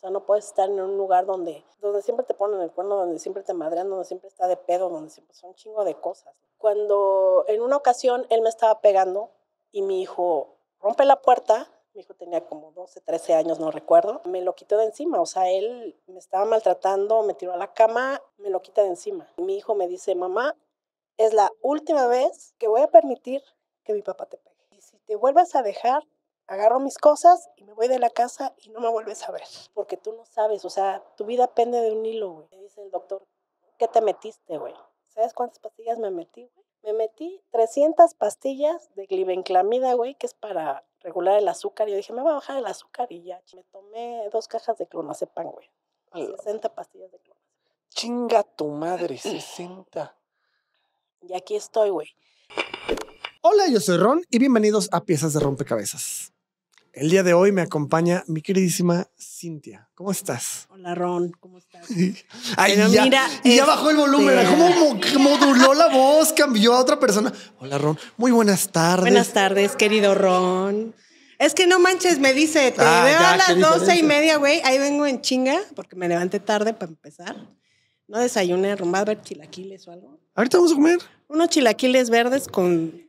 O sea, no puedes estar en un lugar donde, donde siempre te ponen el cuerno, donde siempre te madrean, donde siempre está de pedo, donde siempre son un chingo de cosas. Cuando en una ocasión él me estaba pegando y mi hijo rompe la puerta, mi hijo tenía como 12, 13 años, no recuerdo, me lo quitó de encima, o sea, él me estaba maltratando, me tiró a la cama, me lo quita de encima. Mi hijo me dice, mamá, es la última vez que voy a permitir que mi papá te pegue. Y si te vuelvas a dejar, agarro mis cosas y me voy de la casa y no me vuelves a ver, porque tú no sabes, o sea, tu vida pende de un hilo, güey. Me dice el doctor, ¿qué te metiste, güey? ¿Sabes cuántas pastillas me metí, güey? Me metí 300 pastillas de glibenclamida, güey, que es para regular el azúcar. Yo dije, me voy a bajar el azúcar y ya. Me tomé dos cajas de clonazepam, güey. 60 pastillas de clonazepam. Chinga tu madre, 60. Y aquí estoy, güey. Hola, yo soy Ron y bienvenidos a Piezas de Rompecabezas. El día de hoy me acompaña mi queridísima Cintia. ¿Cómo estás? Hola, Ron. ¿Cómo estás? Ay, mira y ya bajó el volumen. Este, ¿Cómo moduló la voz? Cambió a otra persona. Hola, Ron. Muy buenas tardes. Buenas tardes, querido Ron. Es que no manches, me dice, te ah, veo a las doce y media, güey. Ahí vengo en chinga porque me levanté tarde para empezar. No desayuné, Ron. a chilaquiles o algo? Ahorita vamos a comer. Unos chilaquiles verdes con...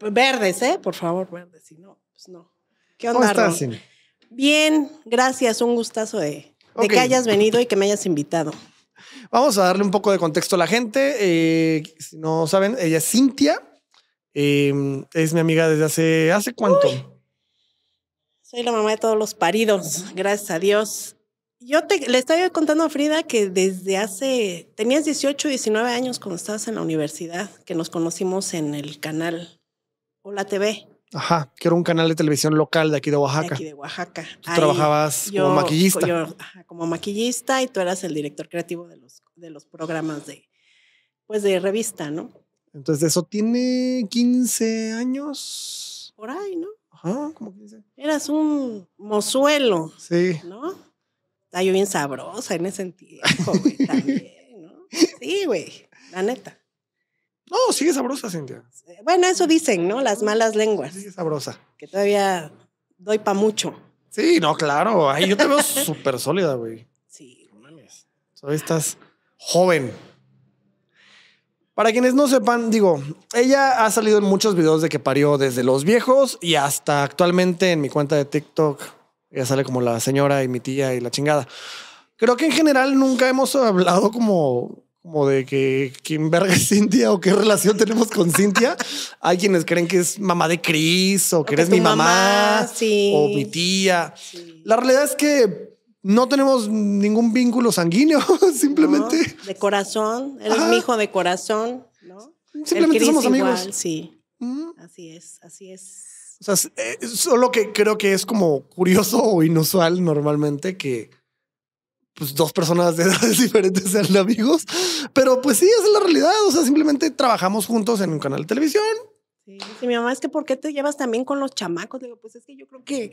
Verdes, ¿eh? Por favor, verdes. Si no, pues no. ¿Qué onda, ¿Cómo estás, Bien, gracias. Un gustazo de, que hayas venido y que me hayas invitado. Vamos a darle un poco de contexto a la gente. Eh, si no saben, ella es Cintia. Em, es mi amiga desde hace. ¿Hace cuánto? Soy la mamá de todos los paridos, gracias a Dios. Yo te, le estaba contando a Frida que desde hace, tenías 18, 19 años cuando estabas en la universidad, que nos conocimos en el canal Hola TV. Ajá, que era un canal de televisión local de aquí de Oaxaca. De aquí de Oaxaca. Tú trabajabas como maquillista. como maquillista y tú eras el director creativo de los, de los programas de, pues de revista, ¿no? Entonces, eso tiene 15 años. Por ahí, ¿no? Ajá, como 15. Eras un mozuelo. Sí. ¿No? Estaba bien sabrosa en ese sentido, güey, también, ¿no? Sí, güey, la neta. No, sigue sabrosa, Cintia. Eh, bueno, eso dicen, ¿no? Las malas lenguas. Sigue sabrosa. Que todavía doy pa' mucho. Sí, no, claro. yo te veo súper sólida, güey. Sí. No mames. Todavía estás joven. Para quienes no sepan, digo, ella ha salido en muchos videos de que parió desde los viejos y hasta actualmente en mi cuenta de TikTok. Ella sale como la señora y mi tía y la chingada. Creo que en general nunca hemos hablado como como de que quién verga es Cintia o qué relación tenemos con Cintia. Hay quienes creen que es mamá de Cris o que eres mi mamá, o mi tía. La realidad es que no tenemos ningún vínculo sanguíneo, simplemente. de corazón, eres un hijo de corazón, Simplemente somos amigos. sí. Así es, así es. Eh, solo que creo que es como curioso o inusual normalmente que pues, dos personas de edades diferentes sean amigos. Pero pues sí, esa es la realidad. O sea, simplemente trabajamos juntos en un canal de televisión. Sí, y mi mamá es que ¿por qué te llevas también con los chamacos? digo, pues es que yo creo que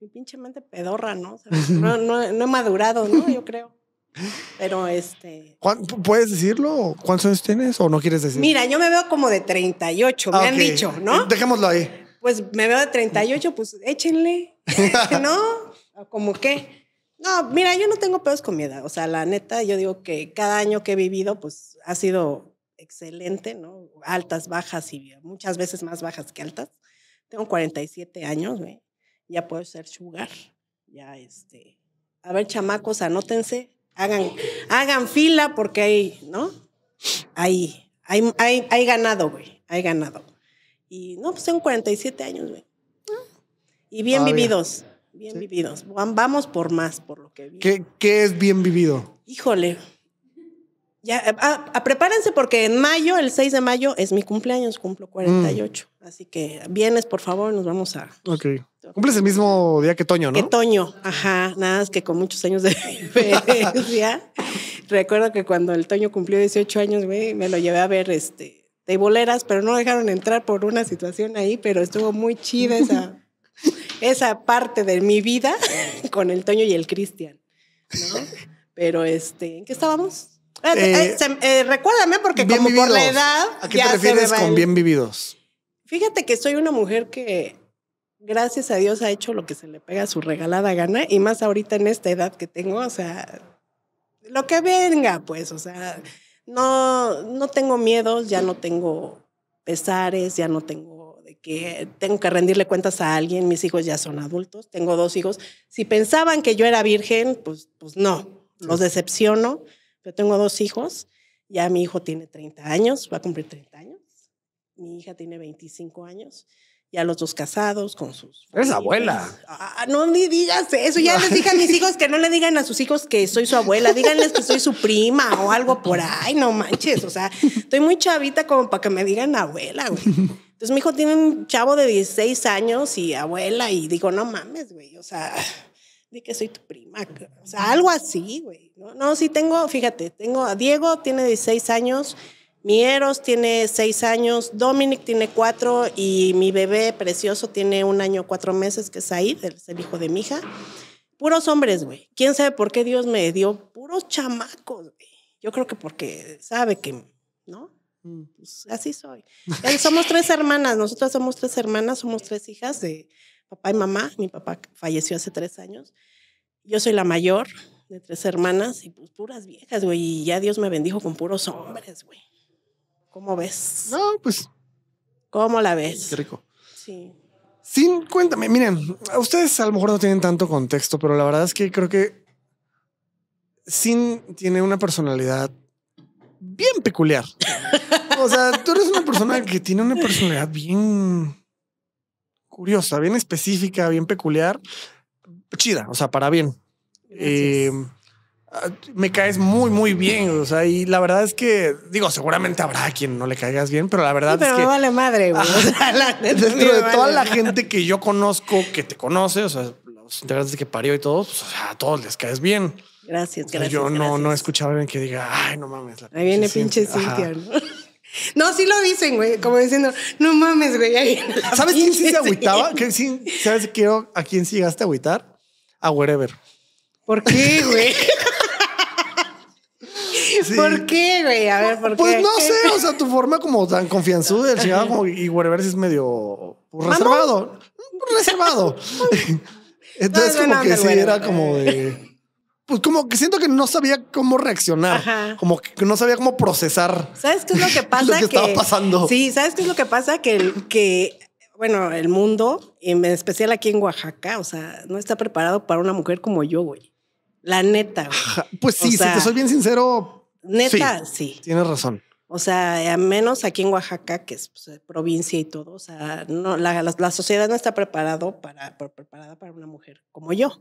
mi pinche mente pedorra, ¿no? no, no, he madurado, ¿no? Yo creo. Pero este. ¿Puedes decirlo? ¿Cuántos años tienes o no quieres decir? Mira, yo me veo como de 38, me han dicho, ¿no? Dejémoslo ahí. Pues me veo de 38, pues échenle, ¿no? ¿Como qué? No, mira, yo no tengo pedos con mi O sea, la neta, yo digo que cada año que he vivido, pues ha sido excelente, ¿no? Altas, bajas y muchas veces más bajas que altas. Tengo 47 años, ¿ve? Ya puedo ser sugar. Ya, este. A ver, chamacos, anótense. Hagan, hagan fila porque hay, ¿no? Ahí, hay, hay, hay ganado, güey. Hay ganado. Y no, pues tengo 47 años, güey. Y bien vividos bien vividos. Vamos por más, por lo que vi. ¿Qué, es bien vivido? Híjole. Ya, eh, a, ah, ah, prepárense porque en mayo, el 6 de mayo, es mi cumpleaños, cumplo 48. Mm. Así que vienes, por favor, nos vamos a. Ok. Cumples el mismo día que Toño, ¿no? Que Toño, ajá. Nada más que con muchos años de diferencia. Recuerdo que cuando el Toño cumplió 18 años, güey, me lo llevé a ver este de boleras, pero no dejaron entrar por una situación ahí, pero estuvo muy chida esa esa parte de mi vida con el Toño y el Cristian, Pero este, ¿en qué estábamos? Ah, eh, eh, eh, recuérdame porque como por la edad. ¿A qué te refieres con bien vividos? Fíjate que soy una mujer que, gracias a Dios, ha hecho lo que se le pega a su regalada gana y más ahorita en esta edad que tengo, o sea, lo que venga, pues, o sea, no, no tengo miedos, ya no tengo pesares, ya no tengo que tengo que rendirle cuentas a alguien, mis hijos ya son adultos, tengo dos hijos. Si pensaban que yo era virgen, pues, pues no, los decepciono. Yo tengo dos hijos, ya mi hijo tiene 30 años, va a cumplir 30 años, mi hija tiene 25 años ya los dos casados con sus. Eres abuela. Ah, no ni digas eso. Ya les dije a mis hijos que no le digan a sus hijos que soy su abuela. Díganles que soy su prima o algo por ahí. No manches. O sea, estoy muy chavita como para que me digan abuela, güey. Entonces mi hijo tiene un chavo de 16 años y abuela y digo, no mames, güey, o sea, di que soy tu prima, o sea, algo así, güey. No, sí tengo, fíjate, tengo a Diego, tiene 16 años, mi tiene 6 años, Dominic tiene 4 y mi bebé precioso tiene un año, 4 meses, que es ahí, es el hijo de mi hija. Puros hombres, güey. ¿Quién sabe por qué Dios me dio puros chamacos, güey? Yo creo que porque sabe que, ¿no? Mm, pues así soy. Somos tres hermanas, nosotras somos tres hermanas, somos tres hijas de papá y mamá. Mi papá falleció hace tres años. Yo soy la mayor de tres hermanas y pues puras viejas, güey. Y ya Dios me bendijo con puros hombres, güey. ¿Cómo ves? No, pues. ¿Cómo la ves? Qué rico. Sí. Sin, cuéntame, miren, ustedes a lo mejor no tienen tanto contexto, pero la verdad es que creo que Sin tiene una personalidad bien peculiar. O sea, tú eres una persona que tiene una personalidad bien curiosa, bien específica, bien peculiar, chida, o sea, para bien. Eh, ah, me caes muy, muy bien. O sea, y la verdad es que, digo, seguramente habrá quien no le caigas bien, pero la verdad es que. va vale madre, dentro de toda la gente que yo conozco, que te conoce, o sea, los integrantes que parió y todos, pues, a todos les caes bien. Gracias, gracias. Yo no, escuchaba no he a que diga, ay, no mames. ahí viene pinche Cintia. ¿no? sí lo dicen, güey, como diciendo, no mames, güey. ¿Sabes quién sí se agüitaba? sí, ¿Sabes qué, a quién sí llegaste a agüitar? A Wherever. ¿Por qué, güey? ¿Por qué, güey? A ver, ¿por pues qué? Pues no sé, o sea, tu forma como tan confianzuda, el como y Wherever sí es medio pues, ¿Ah, reservado. Reservado. Entonces, como que sí, era como de pues como que siento que no sabía cómo reaccionar, como que no sabía cómo procesar. ¿Sabes qué es lo que pasa? que, pasando. Sí, ¿sabes qué es lo que pasa? Que, que, bueno, el mundo, en especial aquí en Oaxaca, o sea, no está preparado para una mujer como yo, güey. La neta. Güey. Pues sí, si te soy bien sincero. Neta, sí, Tienes razón. O sea, a menos aquí en Oaxaca, que es pues, provincia y todo, o sea, no, la, sociedad no está preparado para, preparada para una mujer como yo.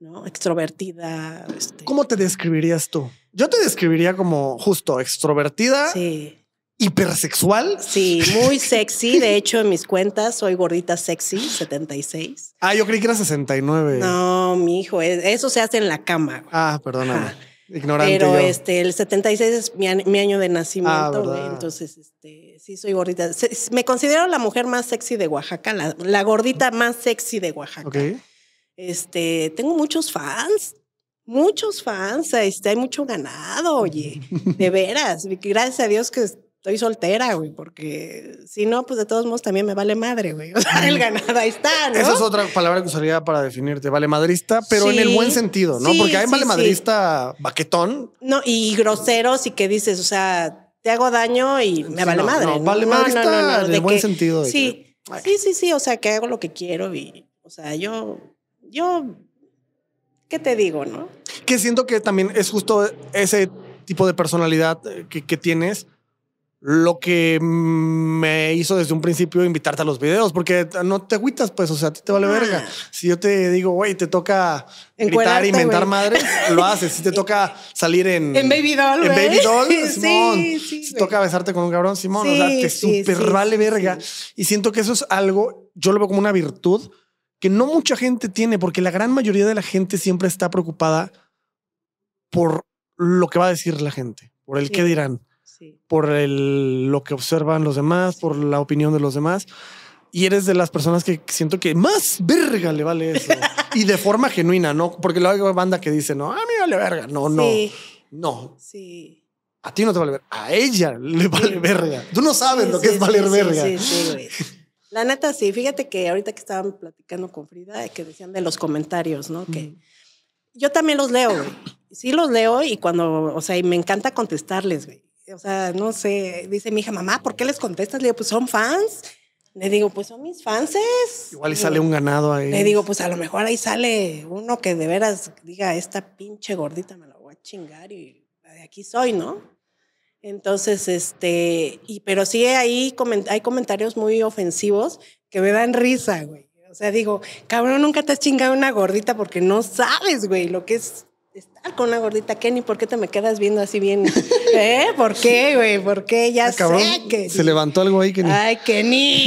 ¿no? Extrovertida. Este. ¿Cómo te describirías tú? Yo te describiría como justo extrovertida. Sí. Hipersexual. Sí, muy sexy. De hecho, en mis cuentas soy gordita sexy, 76. Ah, yo creí que era 69. No, mi hijo, e, eso se hace en la cama. Ah, perdóname. Ignorante. Pero este, el 76 es mi, año de nacimiento, ah, entonces este, sí soy gordita. me considero la mujer más sexy de Oaxaca, la, gordita más sexy de Oaxaca. Okay. Este, tengo muchos fans, muchos fans, está hay mucho ganado, oye, de veras. Gracias a Dios que estoy soltera, güey, porque si no, pues de todos modos también me vale madre, güey. O sea, el ganado ahí está, ¿no? Esa es otra palabra que usaría para definirte, vale madrista, pero en el buen sentido, ¿no? porque hay vale madrista baquetón. No, y groseros y que dices, o sea, te hago daño y me vale madre. vale madrista en el buen sentido. Sí, sí, sí, sí, o sea, que hago lo que quiero y, o sea, yo yo, ¿qué te digo, no? Que siento que también es justo ese tipo de personalidad eh, que, que tienes lo que me hizo desde un principio invitarte a los videos, porque no te agüitas, pues, o sea, a ti te vale verga. Si yo te digo, güey, te toca gritar y mentar madres, lo haces. Si te toca salir en... En Baby Doll, En Sí, si toca besarte con un cabrón, Simón, o sea, te super vale verga. Y siento que eso es algo, yo lo veo como una virtud, que no mucha gente tiene, porque la gran mayoría de la gente siempre está preocupada por lo que va a decir la gente, por el qué dirán, por el, lo que observan los demás, por la opinión de los demás. Y eres de las personas que siento que más verga le vale eso. y de forma genuina, ¿no? Porque la banda que dice, no, a mí vale verga. No, no. No. Sí. A ti no te vale verga. A ella le vale verga. Tú no sabes lo que es valer verga. Sí, sí, güey. La neta, sí, fíjate que ahorita que estaban platicando con Frida, eh, que decían de los comentarios, ¿no? Que yo también los leo, güey. Sí los leo y cuando, o sea, y me encanta contestarles, güey. O sea, no sé, dice mi hija, mamá, ¿por qué les contestas? Le digo, pues son fans. Le digo, pues son mis fanses. Igual y sale un ganado ahí. Le digo, pues a lo mejor ahí sale uno que de veras diga, esta pinche gordita me la voy a chingar y de aquí soy, ¿no? Entonces, este, y, pero sí hay comentarios muy ofensivos que me dan risa, güey. O sea, digo, cabrón, nunca te has chingado una gordita porque no sabes, güey, lo que es estar con una gordita. Kenny, ¿por qué te me quedas viendo así bien? ¿Eh? ¿Por qué, güey? ¿Por qué? Ya sé que... Se levantó algo ahí, Kenny. Ay, Kenny.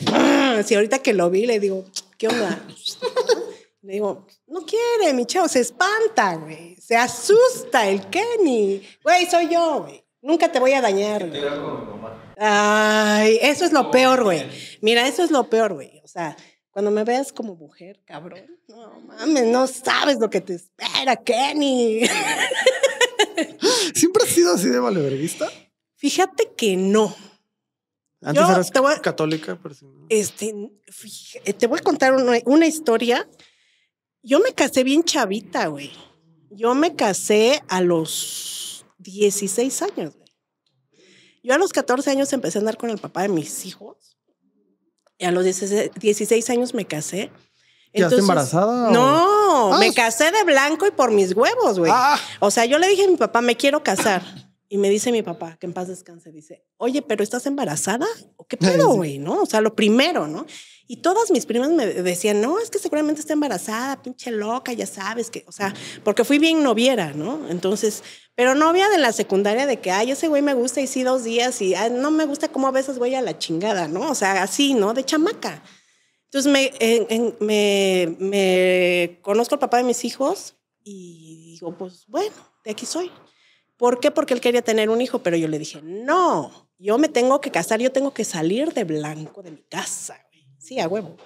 si ah, ahorita que lo vi, le digo, ¿qué onda? Le digo, no quiere, mi chavo, se espanta, güey. Se asusta el Kenny. Güey, soy yo, güey. Nunca te voy a dañar, Ay, eso es lo peor, güey. Mira, eso es lo peor, güey. O sea, cuando me veas como mujer, cabrón, no mames, no sabes lo que te espera, Kenny. ¿Siempre has sido así de valeverguista? Fíjate que no. Antes Yo eras católica, pero si Este, te voy a contar una historia. Yo me casé bien chavita, güey. Yo me casé a los 16 años. Yo a los 14 años empecé a andar con el papá de mis hijos. Y a los 16, años me casé. ¿Ya estás embarazada? No, ah, me casé de blanco y por mis huevos, güey. Ah. O sea, yo le dije a mi papá, me quiero casar. Y me dice mi papá, que en paz descanse, dice, oye, pero ¿estás embarazada? ¿O qué pedo, güey? ¿No? O sea, lo primero, ¿no? Y todas mis primas me decían, no, es que seguramente está embarazada, pinche loca, ya sabes que, o sea, porque fui bien noviera, ¿no? Entonces, pero novia de la secundaria de que, ay, ese güey me gusta y sí dos días y no me gusta cómo a veces güey a la chingada, ¿no? O sea, así, ¿no? De chamaca. Entonces me, me, me conozco al papá de mis hijos y digo, pues bueno, de aquí soy. ¿Por qué? Porque él quería tener un hijo, pero yo le dije, no, yo me tengo que casar, yo tengo que salir de blanco de mi casa Sí, a huevo.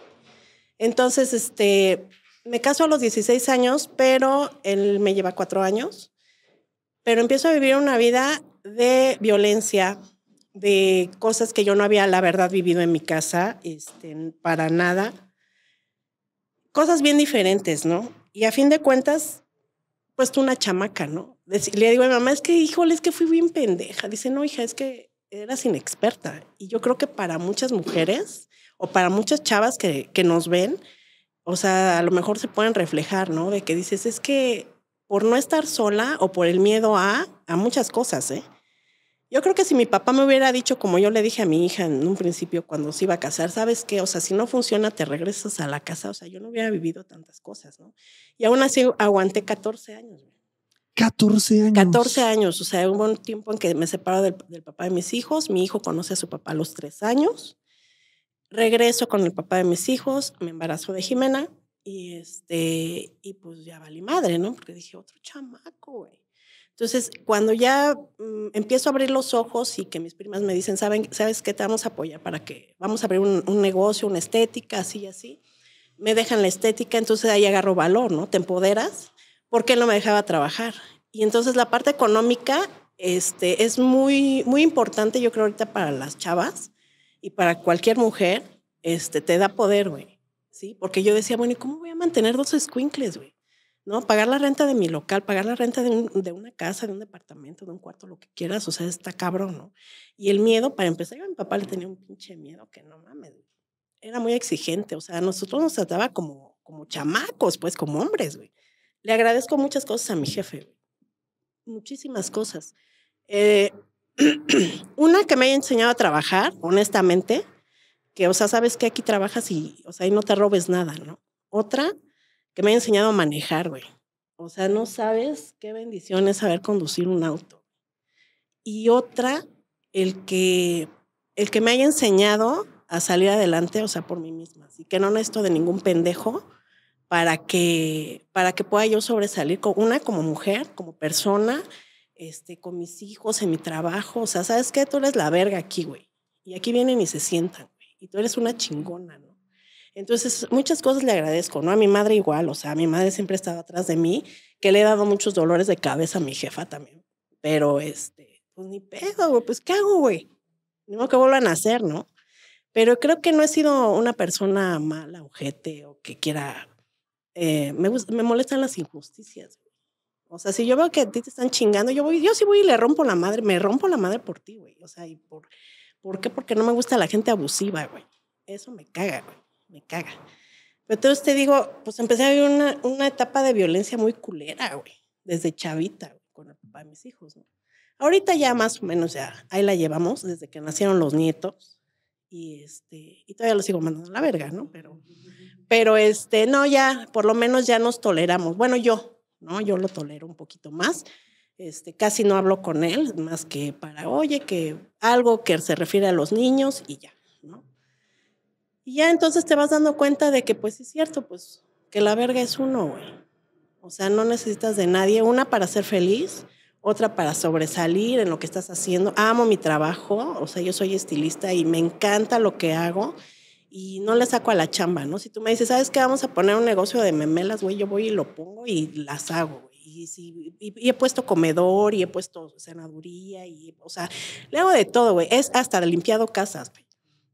Entonces, este, me caso a los 16 años, pero él me lleva cuatro años. Pero empiezo a vivir una vida de violencia, de cosas que yo no había, la verdad, vivido en mi casa, este, para nada. Cosas bien diferentes, ¿no? Y a fin de cuentas, pues una chamaca, ¿no? Le digo a mi mamá, es que, híjole, es que fui bien pendeja. Dice, no, hija, es que eras inexperta. Y yo creo que para muchas mujeres o para muchas chavas que, nos ven, o sea, a lo mejor se pueden reflejar, ¿no? De que dices, es que por no estar sola o por el miedo a, a muchas cosas, ¿eh? Yo creo que si mi papá me hubiera dicho, como yo le dije a mi hija en un principio cuando se iba a casar, ¿sabes qué? O sea, si no funciona, te regresas a la casa. O sea, yo no hubiera vivido tantas cosas, ¿no? Y aún así aguanté 14 años. 14 años. 14 años. O sea, hubo un tiempo en que me separo del, del papá de mis hijos. Mi hijo conoce a su papá a los 3 años. Regreso con el papá de mis hijos, me embarazo de Jimena y, este, y pues ya valí madre, ¿no? Porque dije, otro chamaco, güey. Entonces, cuando ya mm, empiezo a abrir los ojos y que mis primas me dicen, ¿Saben, ¿sabes qué? Te vamos a apoyar para que vamos a abrir un, negocio, una estética, así y así. Me dejan la estética, entonces ahí agarro valor, ¿no? Te empoderas. porque no me dejaba trabajar? Y entonces la parte económica este, es muy, muy importante, yo creo, ahorita para las chavas, y para cualquier mujer, este, te da poder, güey. ¿Sí? Porque yo decía, bueno, ¿y cómo voy a mantener dos squinkles güey? ¿No? Pagar la renta de mi local, pagar la renta de, de, una casa, de un departamento, de un cuarto, lo que quieras, o sea, está cabrón, ¿no? Y el miedo, para empezar, yo a mi papá le tenía un pinche miedo que no mames, era muy exigente, o sea, nosotros nos trataba como, como chamacos, pues, como hombres, güey. Le agradezco muchas cosas a mi jefe, güey. muchísimas cosas. Eh, una que me haya enseñado a trabajar, honestamente, que, o sea, sabes que aquí trabajas y, o sea, y no te robes nada, ¿no? Otra, que me haya enseñado a manejar, güey. O sea, no sabes qué bendición es saber conducir un auto. Y otra, el que, el que me haya enseñado a salir adelante, o sea, por mí misma. Así que no necesito de ningún pendejo para que, para que pueda yo sobresalir, una como mujer, como persona, este, con mis hijos, en mi trabajo. O sea, ¿sabes qué? Tú eres la verga aquí, güey. Y aquí vienen y se sientan, güey. Y tú eres una chingona, ¿no? Entonces, muchas cosas le agradezco, ¿no? A mi madre igual, o sea, mi madre siempre estaba atrás de mí, que le he dado muchos dolores de cabeza a mi jefa también. Pero, este, pues ni pedo, güey, pues ¿qué hago, güey? No que vuelvan a hacer, ¿no? Pero creo que no he sido una persona mala, ojete, o que quiera... Eh, me, me molestan las injusticias, o sea, si yo veo que a ti te están chingando, yo voy, yo sí voy y le rompo la madre, me rompo la madre por ti, güey. O sea, ¿y por, por qué? Porque no me gusta la gente abusiva, güey. Eso me caga, güey. Me caga. Pero entonces te digo, pues empecé a vivir una, una etapa de violencia muy culera, güey. Desde chavita, con el papá de mis hijos, ¿no? Ahorita ya más o menos ya, ahí la llevamos desde que nacieron los nietos. Y, este, y todavía lo sigo mandando a la verga, ¿no? Pero, pero este, no, ya, por lo menos ya nos toleramos. Bueno, yo, ¿no? Yo lo tolero un poquito más. Este, casi no hablo con él, más que para, oye, que algo que se refiere a los niños y ya, Y ya entonces te vas dando cuenta de que, pues es cierto, pues que la verga es uno, güey. O sea, no necesitas de nadie, una para ser feliz, otra para sobresalir en lo que estás haciendo. Amo mi trabajo, o sea, yo soy estilista y me encanta lo que hago y no le saco a la chamba, ¿no? Si tú me dices, ¿sabes qué? Vamos a poner un negocio de memelas, güey, yo voy y lo pongo y las hago, Y, si, he puesto comedor y he puesto cenaduría y, o sea, le hago de todo, güey. Es hasta limpiado casas, güey,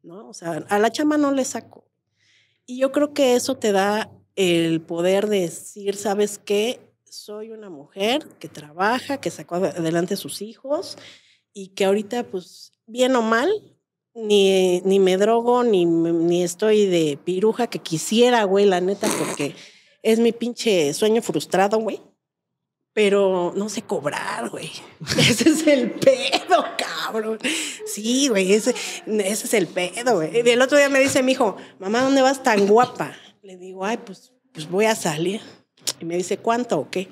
¿no? O sea, a la chamba no le saco. Y yo creo que eso te da el poder de decir, ¿sabes qué? Soy una mujer que trabaja, que sacó adelante a sus hijos y que ahorita, pues, bien o mal, ni, ni me drogo, ni, ni estoy de piruja que quisiera, güey, la neta, porque es mi pinche sueño frustrado, güey. Pero no sé cobrar, güey. Ese es el pedo, cabrón. Sí, güey, ese, ese es el pedo, güey. El otro día me dice mi hijo, mamá, ¿dónde vas tan guapa? Le digo, ay, pues, pues voy a salir. Y me dice, ¿cuánto o qué?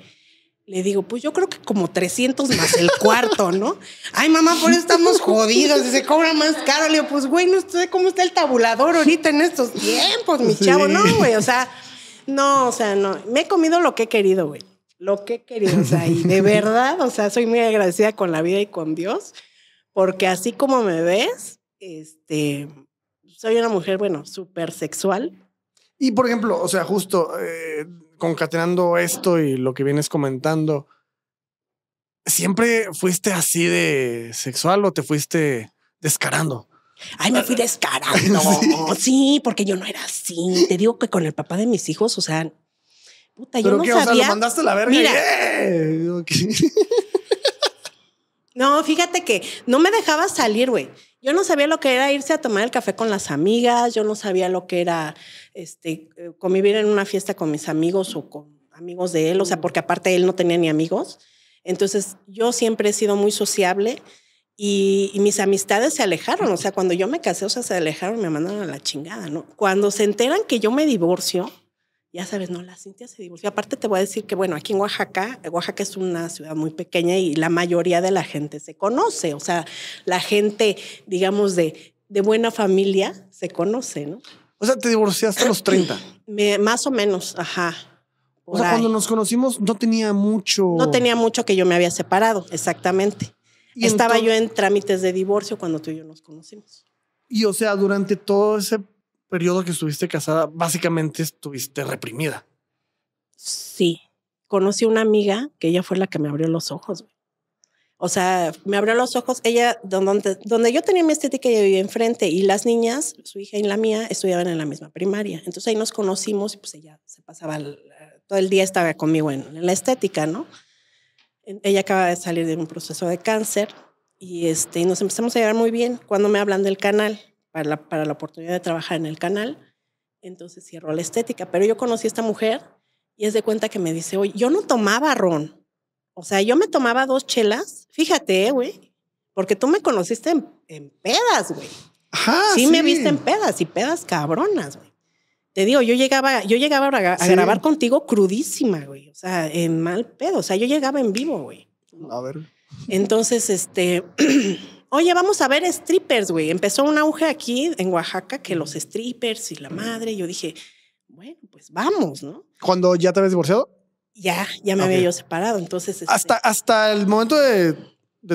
Le digo, pues yo creo que como 300 más el cuarto, ¿no? Ay, mamá, por eso estamos jodidos, se cobra más caro. Le digo, pues güey, no sé cómo está el tabulador ahorita en estos tiempos, mi chavo. No, güey, o sea, no, o sea, no. Me he comido lo que he querido, güey. Lo que he querido, o sea, y de verdad, o sea, soy muy agradecida con la vida y con Dios, porque así como me ves, este, soy una mujer, bueno, súper sexual. Y por ejemplo, o sea, justo... Eh, concatenando esto y lo que vienes comentando, ¿siempre fuiste así de sexual o te fuiste descarando? Ay, me fui ah. descarando. sí. porque yo no era así. Te digo que con el papá de mis hijos, o sea, puta, yo no qué, O sea, lo mandaste a la verga. ¡eh! no, fíjate que no me dejaba salir, güey. Yo no sabía lo que era irse a tomar el café con las amigas, yo no sabía lo que era este, eh, convivir en una fiesta con mis amigos o con amigos de él, o sea, mm. porque aparte él no tenía ni amigos. Entonces, yo siempre he sido muy sociable y, mis amistades se alejaron. O sea, cuando yo me casé, o sea, se alejaron, me mandaron a la chingada, ¿no? Cuando se enteran que yo me divorcio, ya sabes, no, la Cintia se divorció. Aparte te voy a decir que, bueno, aquí en Oaxaca, eh, Oaxaca es una ciudad muy pequeña y la mayoría de la gente se conoce, o sea, la gente, digamos, de, de buena familia se conoce, ¿no? O sea, te divorciaste a los 30. más o menos, ajá. O sea, cuando nos conocimos no tenía mucho. No tenía mucho que yo me había separado, exactamente. Estaba yo en trámites de divorcio cuando tú y yo nos conocimos. Y o sea, durante todo ese periodo que estuviste casada, básicamente estuviste reprimida. Sí. Conocí una amiga que ella fue la que me abrió los ojos. O sea, me abrió los ojos. Ella, donde, donde yo tenía mi estética, yo vivía enfrente y las niñas, su hija y la mía, estudiaban en la misma primaria. Entonces ahí nos conocimos y pues ella se pasaba, todo el día estaba conmigo en, la estética, ¿no? Ella acaba de salir de un proceso de cáncer y, este, y nos empezamos a llevar muy bien. Cuando me hablan del canal, para la, para la oportunidad de trabajar en el canal. Entonces cierro la estética. Pero yo conocí a esta mujer y es de cuenta que me dice, oye, yo no tomaba ron. O sea, yo me tomaba dos chelas. Fíjate, eh, güey. Porque tú me conociste en, en pedas, güey. Ajá, sí, me viste en pedas y pedas cabronas, güey. Te digo, yo llegaba, yo llegaba a, grabar contigo crudísima, güey. O sea, en mal pedo. O sea, yo llegaba en vivo, güey. A ver. Entonces, este, oye, vamos a ver strippers, güey. Empezó un auge aquí en Oaxaca que los strippers y la madre. Yo dije, bueno, pues vamos, ¿no? ¿Cuándo ya te habías divorciado? Ya, ya me había yo separado. Entonces. Este hasta, hasta el momento de,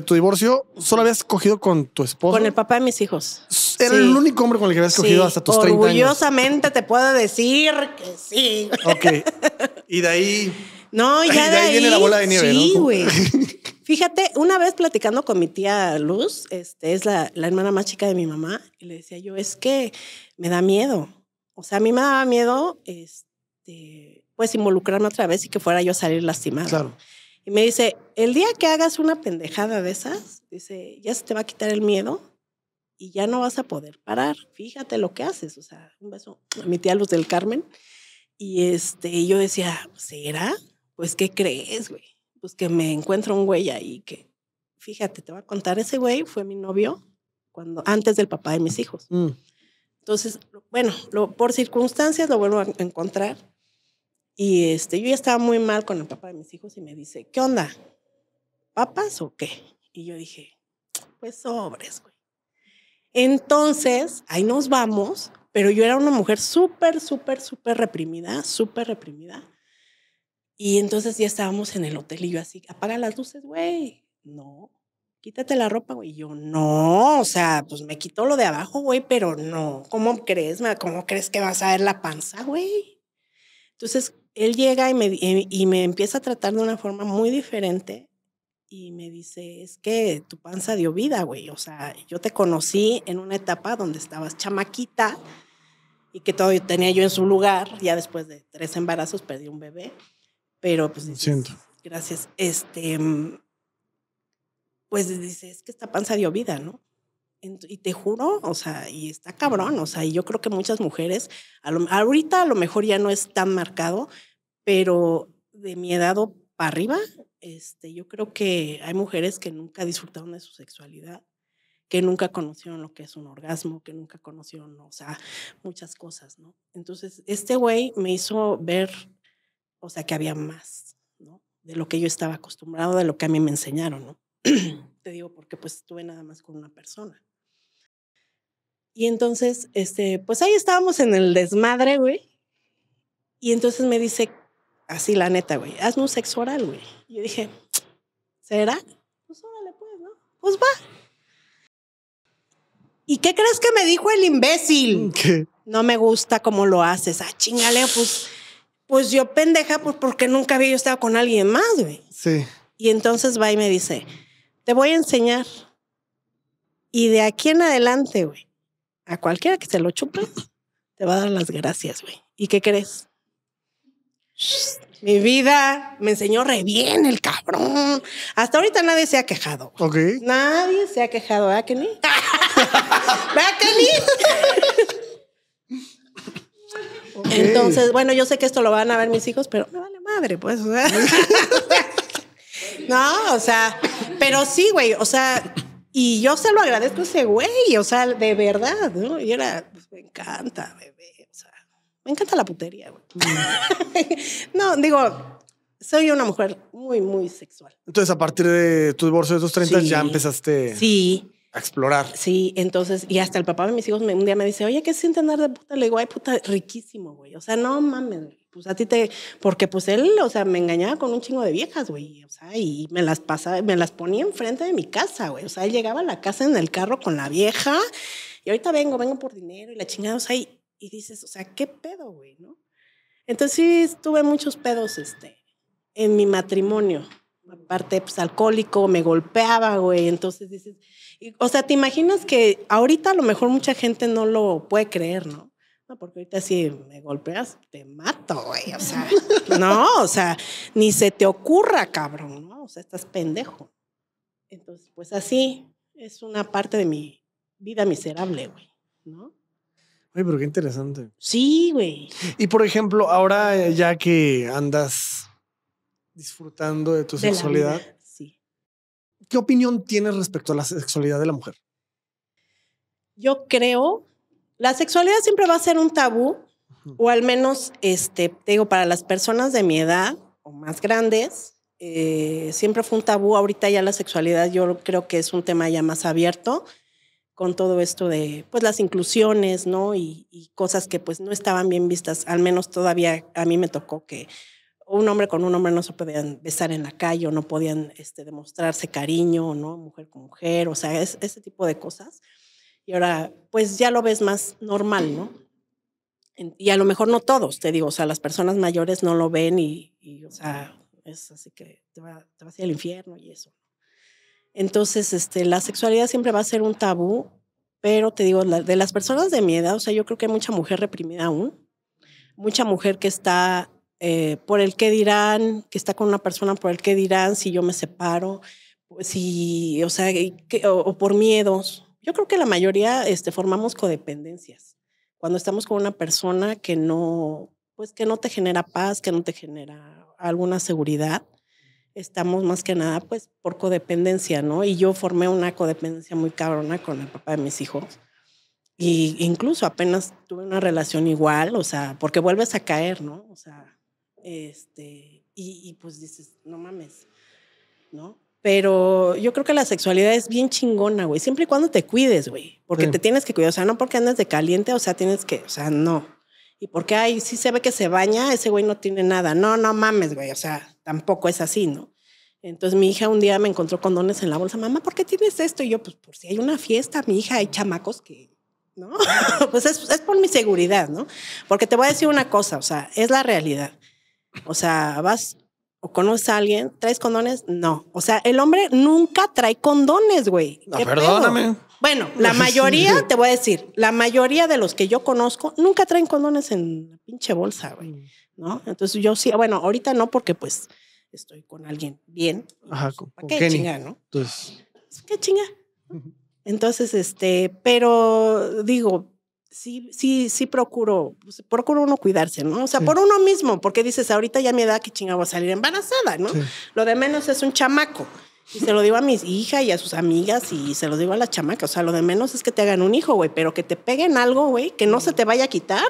tu divorcio, solo habías cogido con tu esposo. Con el papá de mis hijos. Era el único hombre con el que habías cogido hasta tus 30 años. Orgullosamente te puedo decir que sí. Ok. Y de ahí. No, ya. de ahí, viene la bola de nieve. Sí, güey. Fíjate, una vez platicando con mi tía Luz, este, es la, hermana más chica de mi mamá, y le decía yo, es que me da miedo. O sea, a mí me daba miedo, este, pues, involucrarme otra vez y que fuera yo a salir lastimada. Y me dice, el día que hagas una pendejada de esas, dice, ya se te va a quitar el miedo y ya no vas a poder parar. Fíjate lo que haces. O sea, un beso a mi tía Luz del Carmen. Y este, yo decía, ¿será? Pues, ¿qué crees, güey? pues que me encuentro un güey ahí que, fíjate, te voy a contar, ese güey fue mi novio cuando antes del papá de mis hijos. Mm. Entonces, bueno, por circunstancias lo vuelvo a encontrar y este, yo ya estaba muy mal con el papá de mis hijos y me dice, ¿qué onda? ¿Papas o qué? Y yo dije, pues sobres, güey. Entonces, ahí nos vamos, pero yo era una mujer súper, súper, súper reprimida, súper reprimida. Y entonces ya estábamos en el hotel y yo así, apaga las luces, güey. No, quítate la ropa, güey. yo, no, o sea, pues me quito lo de abajo, güey, pero no. ¿Cómo crees, ¿Cómo crees que vas a ver la panza, güey? Entonces él llega y me, eh, y me empieza a tratar de una forma muy diferente y me dice, es que tu panza dio vida, güey. O sea, yo te conocí en una etapa donde estabas chamaquita y que todo tenía yo en su lugar. Ya después de tres embarazos perdí un bebé. Pero pues Siento. gracias. Este, mm, pues dices, es que esta panza dio vida, ¿no? Y te juro, o sea, y está cabrón, o sea, y yo creo que muchas mujeres, a ahorita a lo mejor ya no es tan marcado, pero de mi edad o para arriba, este, yo creo que hay mujeres que nunca disfrutaron de su sexualidad, que nunca conocieron lo que es un orgasmo, que nunca conocieron, o sea, muchas cosas, ¿no? Entonces, este güey me hizo ver o sea que había más, ¿no? De lo que yo estaba acostumbrado, de lo que a mí me enseñaron, ¿no? Te digo porque pues estuve nada más con una persona. Y entonces, este, pues ahí estábamos en el desmadre, güey. Y entonces me dice, así la neta, güey, hazme un sexo oral, güey. Y yo dije, ¿será? Pues órale, pues, ¿no? Pues va. ¿Y qué crees que me dijo el imbécil? ¿Qué? No me gusta cómo lo haces. Ah, chingale, pues pues yo pendeja, pues porque nunca había yo estado con alguien más, güey. Sí. Y entonces va y me dice, te voy a enseñar. Y de aquí en adelante, güey, a cualquiera que se lo chupe, te va a dar las gracias, güey. ¿Y qué crees? Mi vida me enseñó re bien el cabrón. Hasta ahorita nadie se ha quejado. Ok. Nadie se ha quejado, ¿verdad, Kenny? Kenny? Entonces, bueno, yo sé que esto lo van a ver mis hijos, pero me vale madre, pues. no, o sea, pero sí, güey, o sea, y yo se lo agradezco a ese güey, o sea, de verdad, ¿no? Y era, pues, me encanta, bebé, o sea, me encanta la putería, güey. Mm. no, digo, soy una mujer muy, muy sexual. Entonces, a partir de tu divorcio de tus 30 ya empezaste. Sí, explorar. Sí, entonces, y hasta el papá de mis hijos un día me dice, oye, ¿qué siente andar de puta? Le digo, ay, puta, riquísimo, güey. O sea, no mames, pues a ti te, porque pues él, o sea, me engañaba con un chingo de viejas, güey. O sea, y me las pasaba, me las ponía enfrente de mi casa, güey. O sea, él llegaba a la casa en el carro con la vieja y ahorita vengo, vengo por dinero y la chingada, o sea, y, dices, o sea, ¿qué pedo, güey? ¿No? Entonces tuve muchos pedos, este, en mi matrimonio aparte pues alcohólico, me golpeaba, güey, entonces dices, o sea, te imaginas que ahorita a lo mejor mucha gente no lo puede creer, ¿no? No, porque ahorita si me golpeas, te mato, güey. O sea, no, o sea, ni se te ocurra, cabrón, ¿no? O sea, estás pendejo. Entonces, pues así es una parte de mi vida miserable, güey, ¿no? Oye, pero qué interesante. Sí, güey. Y por ejemplo, ahora ya que andas disfrutando de tu sexualidad, ¿Qué opinión tienes respecto a la sexualidad de la mujer? Yo creo, la sexualidad siempre va a ser un tabú, o al menos, este, digo, para las personas de mi edad o más grandes, eh, siempre fue un tabú. Ahorita ya la sexualidad yo creo que es un tema ya más abierto con todo esto de pues las inclusiones, ¿no? Y, y, cosas que pues no estaban bien vistas, al menos todavía a mí me tocó que un hombre con un hombre no se podían besar en la calle o no podían este, demostrarse cariño, ¿no? Mujer con mujer, o sea, ese tipo de cosas. Y ahora, pues ya lo ves más normal, ¿no? Y a lo mejor no todos, te digo, o sea, las personas mayores no lo ven y, o sea, es así que te, va, te hacer el infierno y eso. Entonces, este, la sexualidad siempre va a ser un tabú, pero te digo, de las personas de mi edad, o sea, yo creo que hay mucha mujer reprimida aún, mucha mujer que está eh, por el que dirán, que está con una persona por el que dirán, si yo me separo, si, o sea, por miedos. Yo creo que la mayoría este, formamos codependencias cuando estamos con una persona que no, pues que no te genera paz, que no te genera alguna seguridad. Estamos más que nada pues por codependencia, ¿no? Y yo formé una codependencia muy cabrona con el papá de mis hijos. Y incluso apenas tuve una relación igual, o sea, porque vuelves a caer, ¿no? O sea, este, y, pues dices, no mames, ¿no? Pero yo creo que la sexualidad es bien chingona, güey. Siempre y cuando te cuides, güey. Porque te tienes que cuidar. O sea, no porque andes de caliente, o sea, tienes que, o sea, no. Y porque ahí sí se ve que se baña, ese güey no tiene nada. No, no mames, güey. O sea, tampoco es así, ¿no? Entonces mi hija un día me encontró condones en la bolsa. Mamá, ¿por qué tienes esto? Y yo, pues por si hay una fiesta, mi hija, hay chamacos que, ¿no? pues es, es por mi seguridad, ¿no? Porque te voy a decir una cosa, o sea, es la realidad. O sea, vas o conoces a alguien, ¿traes condones? No. O sea, el hombre nunca trae condones, güey. No, perdóname. Bueno, la mayoría, te voy a decir, la mayoría de los que yo conozco nunca traen condones en la pinche bolsa, güey. Mm. ¿No? Entonces yo sí, bueno, ahorita no, porque pues estoy con alguien bien. Ajá, pues, con, qué chinga, no? Entonces. Pues, ¿Qué chinga? Entonces, este, pero digo, sí, sí, sí procuro, pues, procuro uno cuidarse, ¿no? O sea, por uno mismo, porque dices, ahorita ya me mi edad, que chinga voy a salir embarazada, ¿no? Lo de menos es un chamaco. Y se lo digo a mis hijas y a sus amigas y se lo digo a la chamacas. O sea, lo de menos es que te hagan un hijo, güey, pero que te peguen algo, güey, que no se te vaya a quitar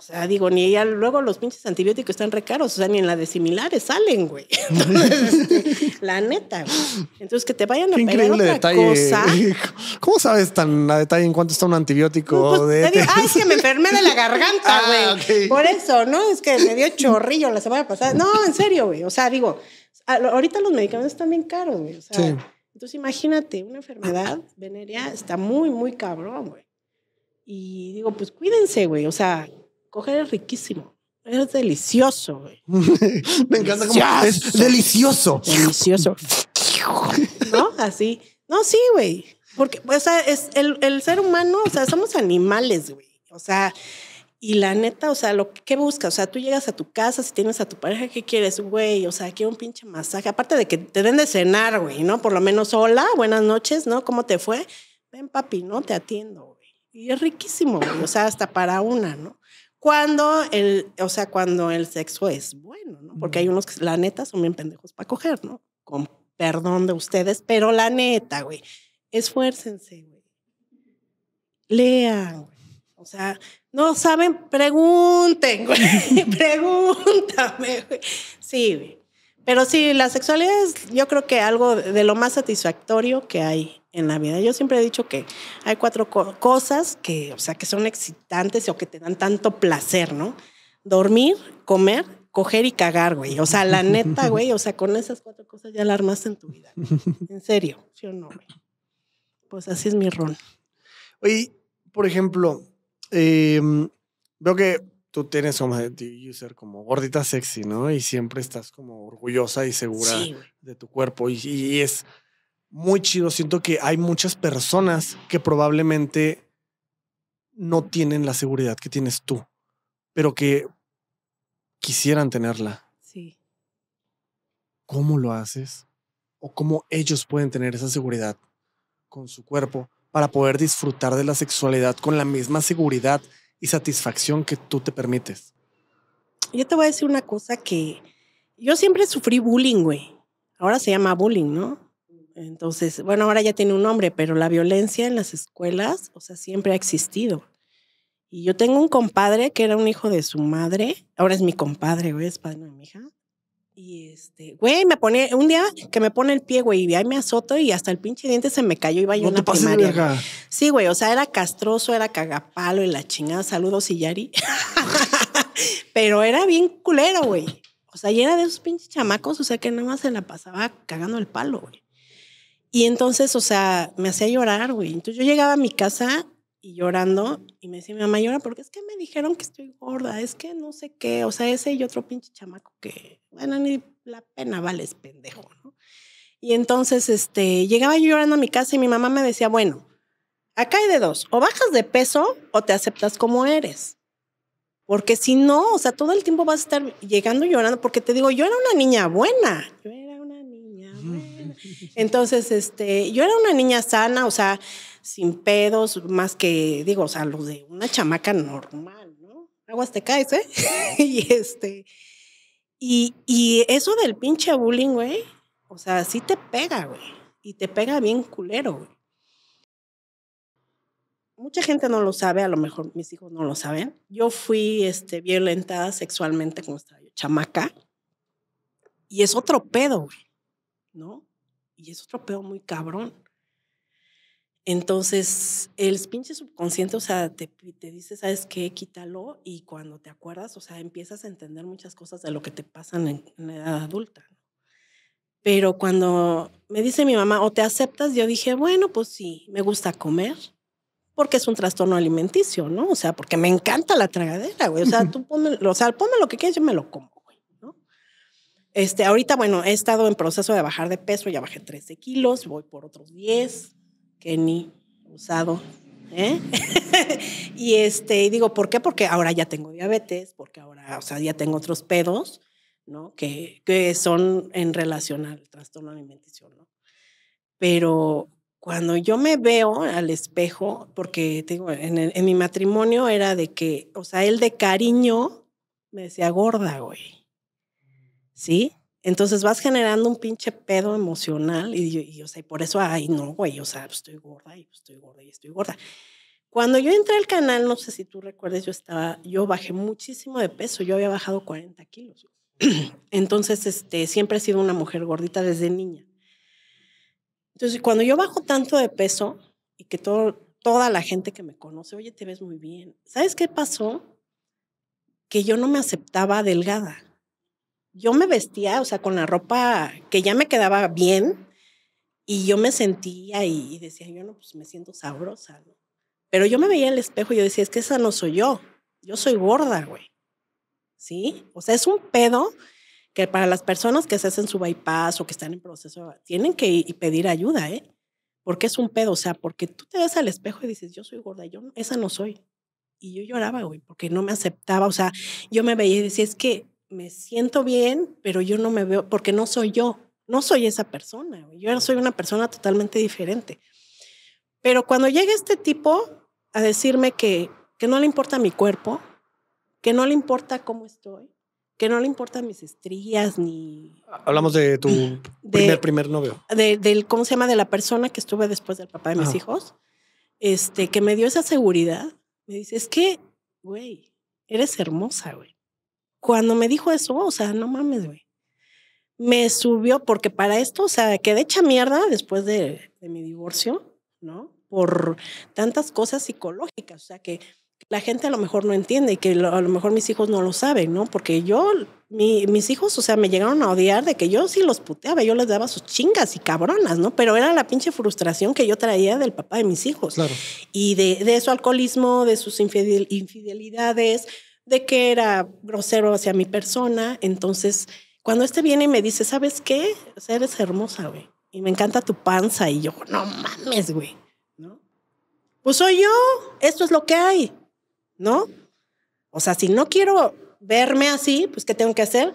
o sea, digo, ni ella, luego los pinches antibióticos están re caros. o sea, ni en la de similares salen, güey. Este, la neta, güey. Entonces, que te vayan a otra cosa. ¿Cómo sabes tan a detalle en cuánto está un antibiótico? Pues, ay, es que me enfermé de la garganta, ah, güey. Por eso, ¿no? Es que me dio chorrillo la semana pasada. No, en serio, güey. O sea, digo, ahorita los medicamentos están bien caros, güey. O sea, Entonces, imagínate, una enfermedad venerea está muy, muy cabrón, güey. Y digo, pues cuídense, güey. O sea, coger es riquísimo. Es delicioso, güey. Me encanta cómo es delicioso. Delicioso. ¿No? Así. No, sí, güey. Porque, o sea, es el, el, ser humano, o sea, somos animales, güey. O sea, y la neta, o sea, lo que buscas, o sea, tú llegas a tu casa, si tienes a tu pareja, ¿qué quieres, güey? O sea, quiero un pinche masaje. Aparte de que te den de cenar, güey, ¿no? Por lo menos, hola, buenas noches, ¿no? ¿Cómo te fue? Ven, papi, ¿no? Te atiendo, güey. Y es riquísimo, güey. O sea, hasta para una, ¿no? cuando el, o sea, cuando el sexo es bueno, ¿no? Porque hay unos que la neta son bien pendejos para coger, ¿no? Con perdón de ustedes, pero la neta, güey, esfuércense, güey. Lean, güey. O sea, no saben, pregunten, güey. Pregúntame, güey. Sí, güey. Pero sí, la sexualidad es, yo creo que algo de lo más satisfactorio que hay en la vida. Yo siempre he dicho que hay cuatro cosas que, o sea, que son excitantes o que te dan tanto placer, ¿no? Dormir, comer, coger y cagar, güey. O sea, la neta, güey, o sea, con esas cuatro cosas ya la armaste en tu vida. En serio, ¿sí o no, güey? Pues así es mi rol. Oye, por ejemplo, em, veo que tú tienes como user como gordita sexy, ¿no? Y siempre estás como orgullosa y segura de tu cuerpo. Y, y, es muy chido. Siento que hay muchas personas que probablemente no tienen la seguridad que tienes tú, pero que quisieran tenerla. Sí. ¿Cómo lo haces? ¿O cómo ellos pueden tener esa seguridad con su cuerpo para poder disfrutar de la sexualidad con la misma seguridad y satisfacción que tú te permites? Yo te voy a decir una cosa que yo siempre sufrí bullying, güey. Ahora se llama bullying, ¿no? Entonces, bueno, ahora ya tiene un nombre, pero la violencia en las escuelas, o sea, siempre ha existido. Y yo tengo un compadre que era un hijo de su madre, ahora es mi compadre, güey, es padre de mi hija. Y este, güey, me pone, un día que me pone el pie, güey, y ahí me azoto y hasta el pinche diente se me cayó, iba yo a una primaria. Sí, güey, o sea, era castroso, era cagapalo y la chingada. Saludos, Yari. Pero era bien culero, güey. O sea, y era de esos pinches chamacos, o sea, que nada más se la pasaba cagando el palo, güey. Y entonces, o sea, me hacía llorar, güey. Entonces yo llegaba a mi casa y llorando y me decía mi mamá llora porque es que me dijeron que estoy gorda, es que no sé qué, o sea, ese y otro pinche chamaco que, bueno, ni la pena vales pendejo, ¿no? Y entonces, este, llegaba yo llorando a mi casa y mi mamá me decía, bueno, acá hay de dos, o bajas de peso o te aceptas como eres. Porque si no, o sea, todo el tiempo vas a estar llegando llorando, porque te digo, yo era una niña buena, era entonces, este, yo era una niña sana, o sea, sin pedos, más que, digo, o sea, los de una chamaca normal, ¿no? Aguas te caes, ¿eh? y este, y, y eso del pinche bullying, güey, o sea, sí te pega, güey, y te pega bien culero, güey. Mucha gente no lo sabe, a lo mejor mis hijos no lo saben. Yo fui este, violentada sexualmente cuando estaba yo chamaca. Y es otro pedo, güey, ¿no? Y es otro pedo muy cabrón. Entonces, el pinche subconsciente, o sea, te, dice, ¿sabes qué? Quítalo y cuando te acuerdas, o sea, empiezas a entender muchas cosas de lo que te pasan en, la edad adulta. Pero cuando me dice mi mamá, o te aceptas, yo dije, bueno, pues sí, me gusta comer, porque es un trastorno alimenticio, ¿no? O sea, porque me encanta la tragadera, güey. O sea, tú ponme, o sea, ponme lo que quieras, yo me lo como. Este, ahorita, bueno, he estado en proceso de bajar de peso, ya bajé 13 kilos, voy por otros 10, que ni usado. ¿eh? y este, digo, ¿por qué? Porque ahora ya tengo diabetes, porque ahora, o sea, ya tengo otros pedos, ¿no? Que, son en relación al trastorno alimenticio, ¿no? Pero cuando yo me veo al espejo, porque digo, en, en mi matrimonio era de que, o sea, él de cariño me decía gorda, güey. ¿sí? Entonces vas generando un pinche pedo emocional y, o sea, por eso, ay, no, güey, o sea, estoy gorda y estoy gorda y estoy gorda. Cuando yo entré al canal, no sé si tú recuerdes, yo estaba, yo bajé muchísimo de peso, yo había bajado 40 kilos. Entonces, este, siempre he sido una mujer gordita desde niña. Entonces, cuando yo bajo tanto de peso y que toda la gente que me conoce, oye, te ves muy bien. ¿Sabes qué pasó? Que yo no me aceptaba delgada yo me vestía, o sea, con la ropa que ya me quedaba bien y yo me sentía y, decía, yo no, pues me siento sabrosa, ¿no? Pero yo me veía el espejo y yo decía, es que esa no soy yo, yo soy gorda, güey. ¿Sí? O sea, es un pedo que para las personas que se hacen su bypass o que están en proceso, tienen que pedir ayuda, ¿eh? Porque es un pedo, o sea, porque tú te ves al espejo y dices, yo soy gorda, yo esa no soy. Y yo lloraba, güey, porque no me aceptaba, o sea, yo me veía y decía, es que me siento bien, pero yo no me veo, porque no soy yo, no soy esa persona, yo soy una persona totalmente diferente. Pero cuando llega este tipo a decirme que, que no le importa mi cuerpo, que no le importa cómo estoy, que no le importan mis estrías ni... Hablamos de tu de, primer, primer novio. del, ¿cómo se llama? De la persona que estuve después del papá de mis hijos, este, que me dio esa seguridad. Me dice, es que, güey, eres hermosa, güey cuando me dijo eso, o sea, no mames, güey. Me subió, porque para esto, o sea, quedé hecha mierda después de, mi divorcio, ¿no? Por tantas cosas psicológicas, o sea, que la gente a lo mejor no entiende y que a lo mejor mis hijos no lo saben, ¿no? Porque yo, mis hijos, o sea, me llegaron a odiar de que yo sí los puteaba, yo les daba sus chingas y cabronas, ¿no? Pero era la pinche frustración que yo traía del papá de mis hijos. Claro. Y de, su alcoholismo, de sus infidelidades, de que era grosero hacia mi persona. Entonces, cuando este viene y me dice, ¿sabes qué? eres hermosa, güey. Y me encanta tu panza. Y yo, no mames, güey. ¿No? Pues soy yo. Esto es lo que hay. ¿No? O sea, si no quiero verme así, pues ¿qué tengo que hacer?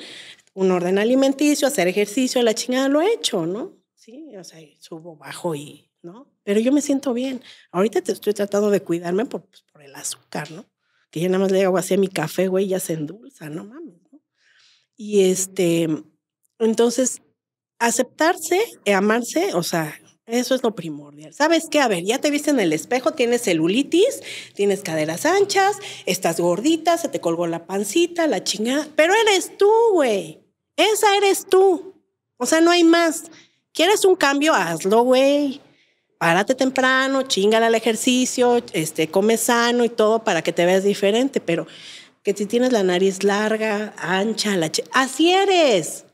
Un orden alimenticio, hacer ejercicio, la chingada lo he hecho, ¿no? Sí, o sea, subo, bajo y, ¿no? Pero yo me siento bien. Ahorita te estoy tratando de cuidarme por, pues, por el azúcar, ¿no? que ya nada más le hago así a mi café, güey, ya se endulza, no mames, ¿no? Y este, entonces, aceptarse, eh, amarse, o sea, eso es lo primordial. ¿Sabes qué? A ver, ya te viste en el espejo, tienes celulitis, tienes caderas anchas, estás gordita, se te colgó la pancita, la chingada, pero eres tú, güey. Esa eres tú. O sea, no hay más. ¿Quieres un cambio? Hazlo, güey párate temprano, chingale al ejercicio, este, come sano y todo para que te veas diferente, pero que si tienes la nariz larga, ancha, así eres.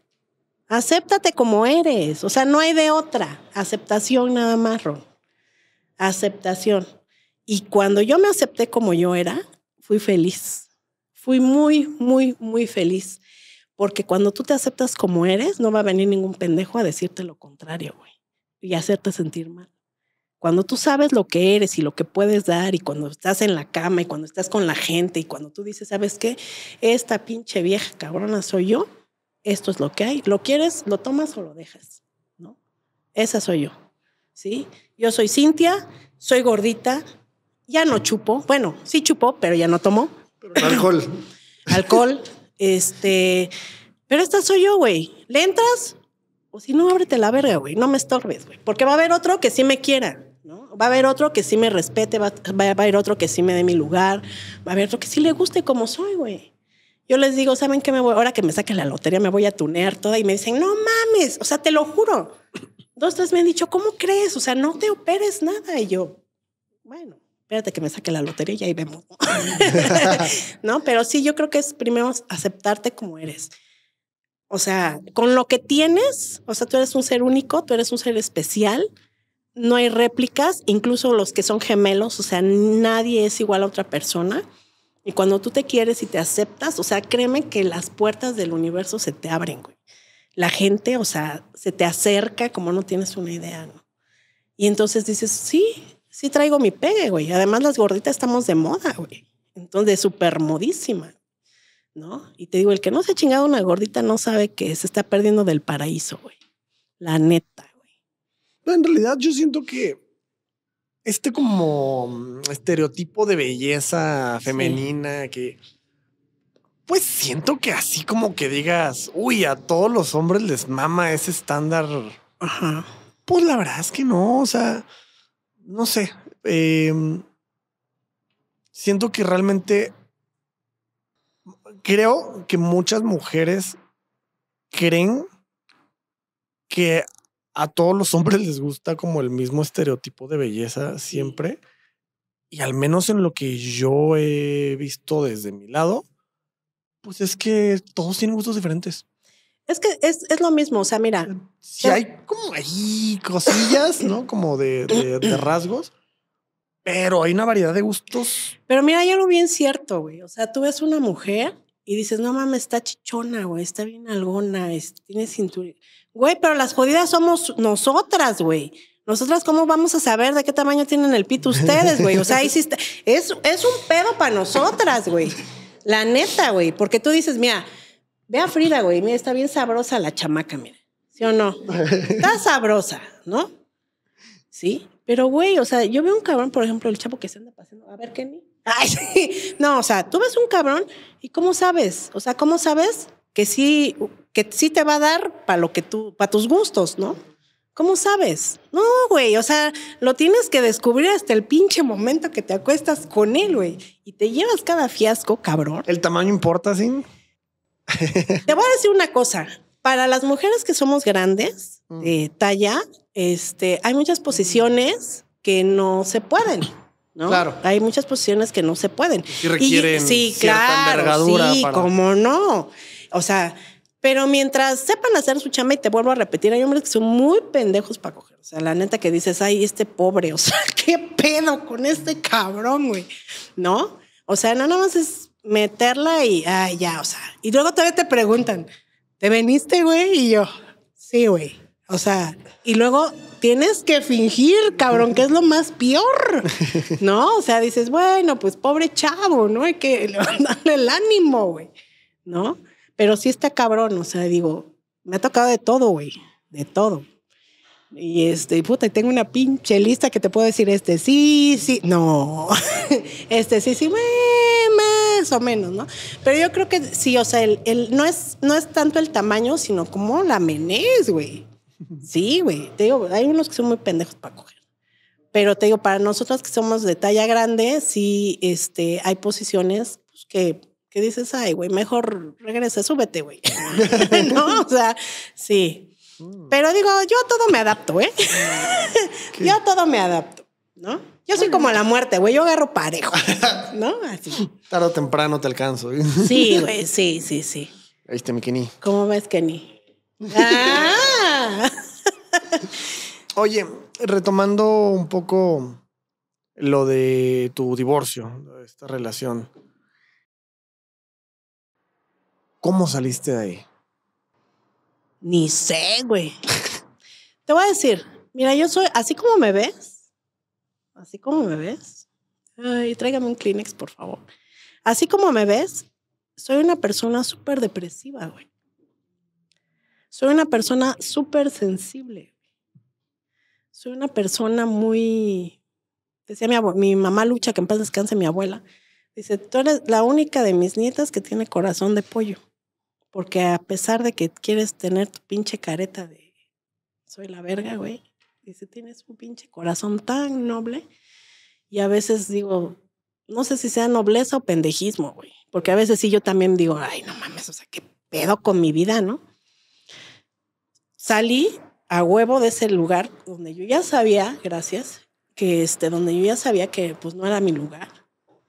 Acéptate como eres. O sea, no hay de otra. Aceptación nada más, Ron. Aceptación. Y cuando yo me acepté como yo era, fui feliz. Fui muy, muy, muy feliz. Porque cuando tú te aceptas como eres, no va a venir ningún pendejo a decirte lo contrario, güey. Y hacerte sentir mal. Cuando tú sabes lo que eres y lo que puedes dar y cuando estás en la cama y cuando estás con la gente y cuando tú dices, ¿sabes qué? Esta pinche vieja cabrona soy yo, esto es lo que hay. ¿Lo quieres? ¿Lo tomas o lo dejas? ¿No? Esa soy yo. ¿Sí? Yo soy Cintia, soy gordita, ya no chupo. Bueno, sí chupo, pero ya no tomó. alcohol. alcohol, este... Pero esta soy yo, güey. ¿Le entras? O si no, ábrete la verga, güey. No me estorbes, güey. Porque va a haber otro que sí me quiera. Va a haber otro que sí me respete, va, a haber otro que sí me dé mi lugar, va a haber otro que sí le guste como soy, güey. Yo les digo, ¿saben qué me voy? Ahora que me saque la lotería me voy a tunear toda y me dicen, no mames, o sea, te lo juro. Dos, tres me han dicho, ¿cómo crees? O sea, no te operes nada. Y yo, bueno, espérate que me saque la lotería y ahí vemos. no, pero sí, yo creo que es primero aceptarte como eres. O sea, con lo que tienes, o sea, tú eres un ser único, tú eres un ser especial no hay réplicas, incluso los que son gemelos, o sea, nadie es igual a otra persona. Y cuando tú te quieres y te aceptas, o sea, créeme que las puertas del universo se te abren, güey. La gente, o sea, se te acerca como no tienes una idea, ¿no? Y entonces dices, sí, sí traigo mi pegue, güey. Además, las gorditas estamos de moda, güey. Entonces, súper modísima, ¿no? Y te digo, el que no se ha chingado una gordita no sabe que se está perdiendo del paraíso, güey. La neta en realidad yo siento que este como estereotipo de belleza femenina que pues siento que así como que digas, uy, a todos los hombres les mama ese estándar. Pues la verdad es que no, o sea, no sé. Em, siento que realmente creo que muchas mujeres creen que a todos los hombres les gusta como el mismo estereotipo de belleza siempre. Y al menos en lo que yo he visto desde mi lado, pues es que todos tienen gustos diferentes. Es que es, lo mismo, o sea, mira. Eh, si hay como ahí cosillas, ¿no? Como de, rasgos, pero hay una variedad de gustos. Pero mira, hay algo bien cierto, güey. O sea, tú ves una mujer y dices, no mames, está chichona, güey, está bien algona, tiene cinturón. Güey, pero las jodidas somos nosotras, güey. Nosotras, ¿cómo vamos a saber de qué tamaño tienen el pito ustedes, güey? O sea, ahí Es, un pedo para nosotras, güey. La neta, güey. Porque tú dices, mira, ve a Frida, güey, mira, está bien sabrosa la chamaca, mira. ¿Sí o no? Está sabrosa, ¿no? Sí. Pero, güey, o sea, yo veo un cabrón, por ejemplo, el chapo que se anda pasando. A ver, Kenny. No, o sea, tú ves un cabrón y ¿cómo sabes? O sea, ¿cómo sabes que sí, que sí te va a dar para lo que tú, para tus gustos, ¿no? ¿Cómo sabes? No, güey, o sea, lo tienes que descubrir hasta el pinche momento que te acuestas con él, güey, y te llevas cada fiasco, cabrón. ¿El tamaño importa, sí? te voy a decir una cosa. Para las mujeres que somos grandes, de mm. eh, talla, este, hay muchas posiciones que no se pueden. Claro. Hay muchas posiciones que no se pueden. Y requieren sí, claro, Sí, cómo no. O sea, pero mientras sepan hacer su chamba, y te vuelvo a repetir, hay hombres que son muy pendejos para coger. O sea, la neta que dices, ay, este pobre, o sea, qué pedo con este cabrón, güey. ¿No? O sea, no nada más es meterla y, ay, ya, o sea. Y luego todavía te preguntan, ¿te veniste, güey? Y yo, sí, güey. O sea, y luego tienes que fingir, cabrón, que es lo más peor, ¿no? O sea, dices, bueno, pues pobre chavo, ¿no? Hay que levantarle el ánimo, güey, ¿no? Pero sí está cabrón, o sea, digo, me ha tocado de todo, güey, de todo. Y este, puta, y tengo una pinche lista que te puedo decir, este sí, sí, no, este sí, sí, más o menos, ¿no? Pero yo creo que sí, o sea, el, no, es, no es tanto el tamaño, sino como la menés, güey. Sí, güey. Te digo, hay unos que son muy pendejos para coger. Pero te digo, para nosotras que somos de talla grande, sí este, hay posiciones pues, que, que dices, ay, güey, mejor regresa, súbete, güey. no, o sea, sí. Mm. Pero digo, yo a todo me adapto, ¿eh? yo a todo me adapto, ¿no? Yo soy como la muerte, güey, yo agarro parejo, ¿no? Así. Tarde o temprano te alcanzo. Sí, güey, sí, sí, sí. Ahí está mi Kenny. ¿Cómo ves, Kenny? ¡Ah! Oye, retomando un poco lo de tu divorcio, esta relación. ¿Cómo saliste de ahí? Ni sé, güey. Te voy a decir, mira, yo soy así como me ves, así como me ves. Ay, tráigame un Kleenex, por favor. Así como me ves, soy una persona súper depresiva, güey. Soy una persona súper sensible. Soy una persona muy... Decía mi, mamá Lucha, que en paz descanse mi abuela. Dice, tú eres la única de mis nietas que tiene corazón de pollo. Porque a pesar de que quieres tener tu pinche careta de... Soy la verga, güey. Dice, tienes un pinche corazón tan noble. Y a veces digo, no sé si sea nobleza o pendejismo, güey. Porque a veces sí yo también digo, ay, no mames, o sea, qué pedo con mi vida, ¿no? salí a huevo de ese lugar donde yo ya sabía, gracias, que este, donde yo ya sabía que pues no era mi lugar,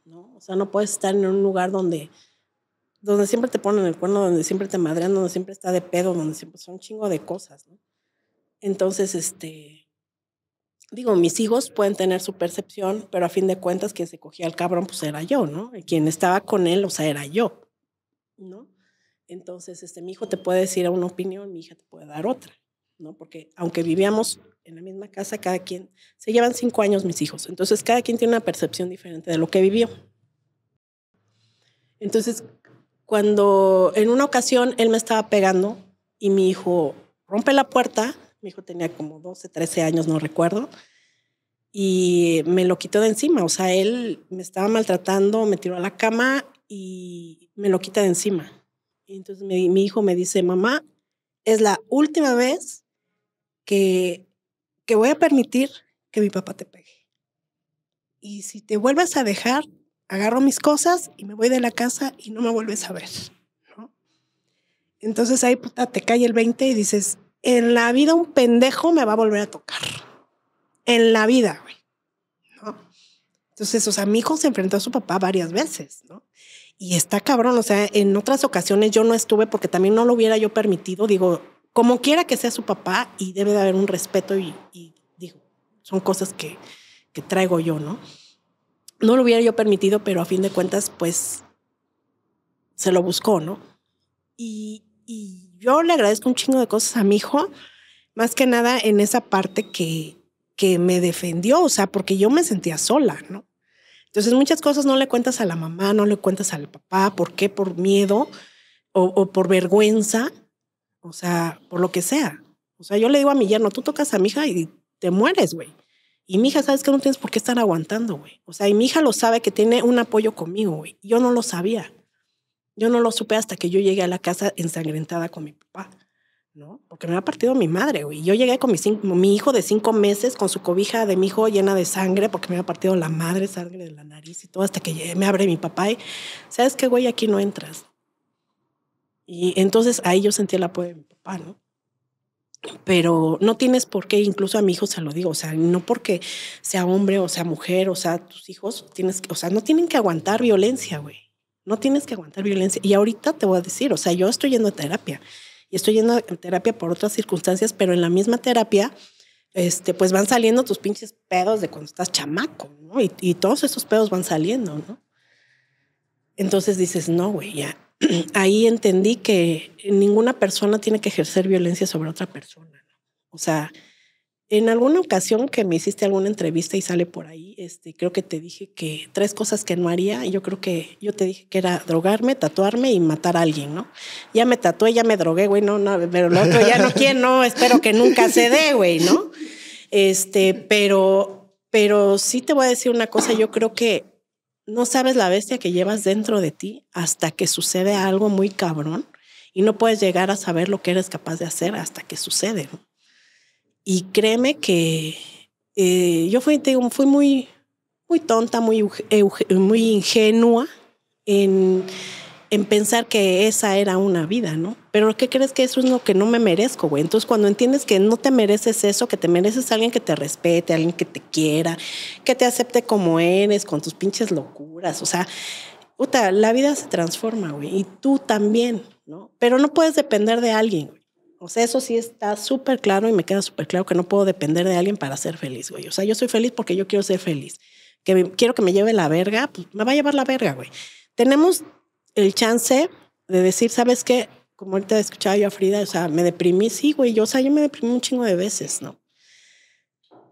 ¿no? O sea, no puedes estar en un lugar donde, donde siempre te ponen el cuerno, donde siempre te madrean, donde siempre está de pedo, donde siempre son un chingo de cosas, ¿no? Entonces, este, digo, mis hijos pueden tener su percepción, pero a fin de cuentas quien se cogía al cabrón pues era yo, ¿no? Y quien estaba con él, o sea, era yo, ¿no? Entonces, este, mi hijo te puede decir una opinión, mi hija te puede dar otra, ¿no? Porque aunque vivíamos en la misma casa, cada quien, se llevan cinco años mis hijos, entonces cada quien tiene una percepción diferente de lo que vivió. Entonces, cuando en una ocasión él me estaba pegando y mi hijo rompe la puerta, mi hijo tenía como 12, 13 años, no recuerdo, y me lo quitó de encima, o sea, él me estaba maltratando, me tiró a la cama y me lo quita de encima. Y entonces mi, hijo me dice, mamá, es la última vez que, que voy a permitir que mi papá te pegue. Y si te vuelves a dejar, agarro mis cosas y me voy de la casa y no me vuelves a ver. ¿no? Entonces ahí te cae el 20 y dices, en la vida un pendejo me va a volver a tocar. En la vida, güey. ¿No? Entonces, o sea, mi hijo se enfrentó a su papá varias veces, ¿no? Y está cabrón, o sea, en otras ocasiones yo no estuve porque también no lo hubiera yo permitido, digo, como quiera que sea su papá y debe de haber un respeto y, digo, son cosas que, que traigo yo, ¿no? No lo hubiera yo permitido, pero a fin de cuentas, pues, se lo buscó, ¿no? Y, y yo le agradezco un chingo de cosas a mi hijo, más que nada en esa parte que, que me defendió, o sea, porque yo me sentía sola, ¿no? Entonces muchas cosas no le cuentas a la mamá, no le cuentas al papá, ¿por qué? Por miedo o, por vergüenza, o sea, por lo que sea. O sea, yo le digo a mi yerno, tú tocas a mi hija y te mueres, güey. Y mi hija, sabes que no tienes por qué estar aguantando, güey. O sea, y mi hija lo sabe que tiene un apoyo conmigo, güey. Yo no lo sabía. Yo no lo supe hasta que yo llegué a la casa ensangrentada con mi papá. ¿no? Porque me ha partido mi madre, güey. Yo llegué con mi, hijo de cinco meses, con su cobija de mi hijo llena de sangre, porque me ha partido la madre, sangre de la nariz y todo, hasta que me abre mi papá y, ¿sabes qué, güey? Aquí no entras. Y entonces ahí yo sentí el apoyo de mi papá, ¿no? Pero no tienes por qué, incluso a mi hijo se lo digo, o sea, no porque sea hombre o sea mujer, o sea, tus hijos tienes o sea, no tienen que aguantar violencia, güey. No tienes que aguantar violencia. Y ahorita te voy a decir, o sea, yo estoy yendo a terapia y estoy yendo a terapia por otras circunstancias, pero en la misma terapia, este, pues van saliendo tus pinches pedos de cuando estás chamaco, ¿no? Y, todos esos pedos van saliendo, ¿no? Entonces dices, no, güey, Ahí entendí que ninguna persona tiene que ejercer violencia sobre otra persona. ¿no? O sea, en alguna ocasión que me hiciste alguna entrevista y sale por ahí, este, creo que te dije que tres cosas que no haría, yo creo que yo te dije que era drogarme, tatuarme y matar a alguien, ¿no? Ya me tatué, ya me drogué, güey, no, no, pero lo otro ya no quiero, no, espero que nunca se dé, güey, ¿no? Este, pero, pero sí te voy a decir una cosa, yo creo que no sabes la bestia que llevas dentro de ti hasta que sucede algo muy cabrón y no puedes llegar a saber lo que eres capaz de hacer hasta que sucede, ¿no? Y créeme que eh, yo fui, muy, tonta, muy, eh, ingenua en, pensar que esa era una vida, ¿no? Pero ¿qué crees que eso es lo que no me merezco, güey? Entonces, cuando entiendes que no te mereces eso, que te mereces alguien que te respete, alguien que te quiera, que te acepte como eres, con tus pinches locuras, o sea, puta, la vida se transforma, güey, y tú también, ¿no? Pero no puedes depender de alguien, güey. O sea, eso sí está súper claro y me queda súper claro que no puedo depender de alguien para ser feliz, güey. O sea, yo soy feliz porque yo quiero ser feliz. Que quiero que me lleve la verga, pues me va a llevar la verga, güey. Tenemos el chance de decir, ¿sabes qué? Como ahorita escuchaba yo a Frida, o sea, me deprimí, sí, güey. Yo, o sea, yo me deprimí un chingo de veces, ¿no?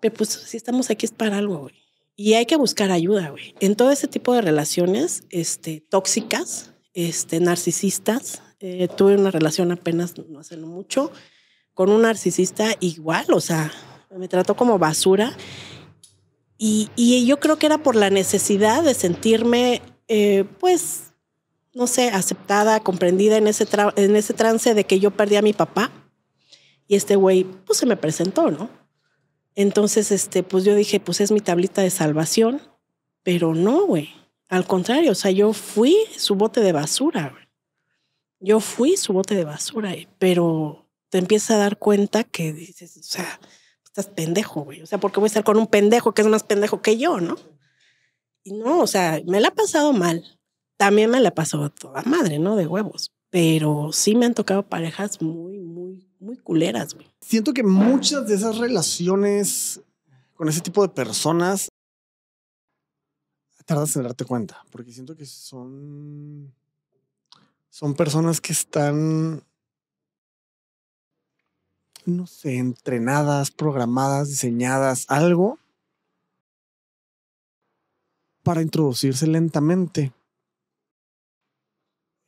Pero pues si estamos aquí es para algo, güey. Y hay que buscar ayuda, güey. En todo ese tipo de relaciones este, tóxicas, este, narcisistas, eh, tuve una relación apenas no hace mucho con un narcisista igual, o sea, me trató como basura. Y, yo creo que era por la necesidad de sentirme, eh, pues, no sé, aceptada, comprendida en ese, en ese trance de que yo perdí a mi papá. Y este güey, pues, se me presentó, ¿no? Entonces, este, pues yo dije, pues es mi tablita de salvación, pero no, güey. Al contrario, o sea, yo fui su bote de basura yo fui su bote de basura, eh, pero te empiezas a dar cuenta que dices, o sea, estás pendejo, güey. O sea, porque voy a estar con un pendejo que es más pendejo que yo, ¿no? Y no, o sea, me la ha pasado mal. También me la pasado toda madre, ¿no? De huevos. Pero sí me han tocado parejas muy, muy, muy culeras, güey. Siento que muchas de esas relaciones con ese tipo de personas tardas en darte cuenta, porque siento que son son personas que están, no sé, entrenadas, programadas, diseñadas, algo para introducirse lentamente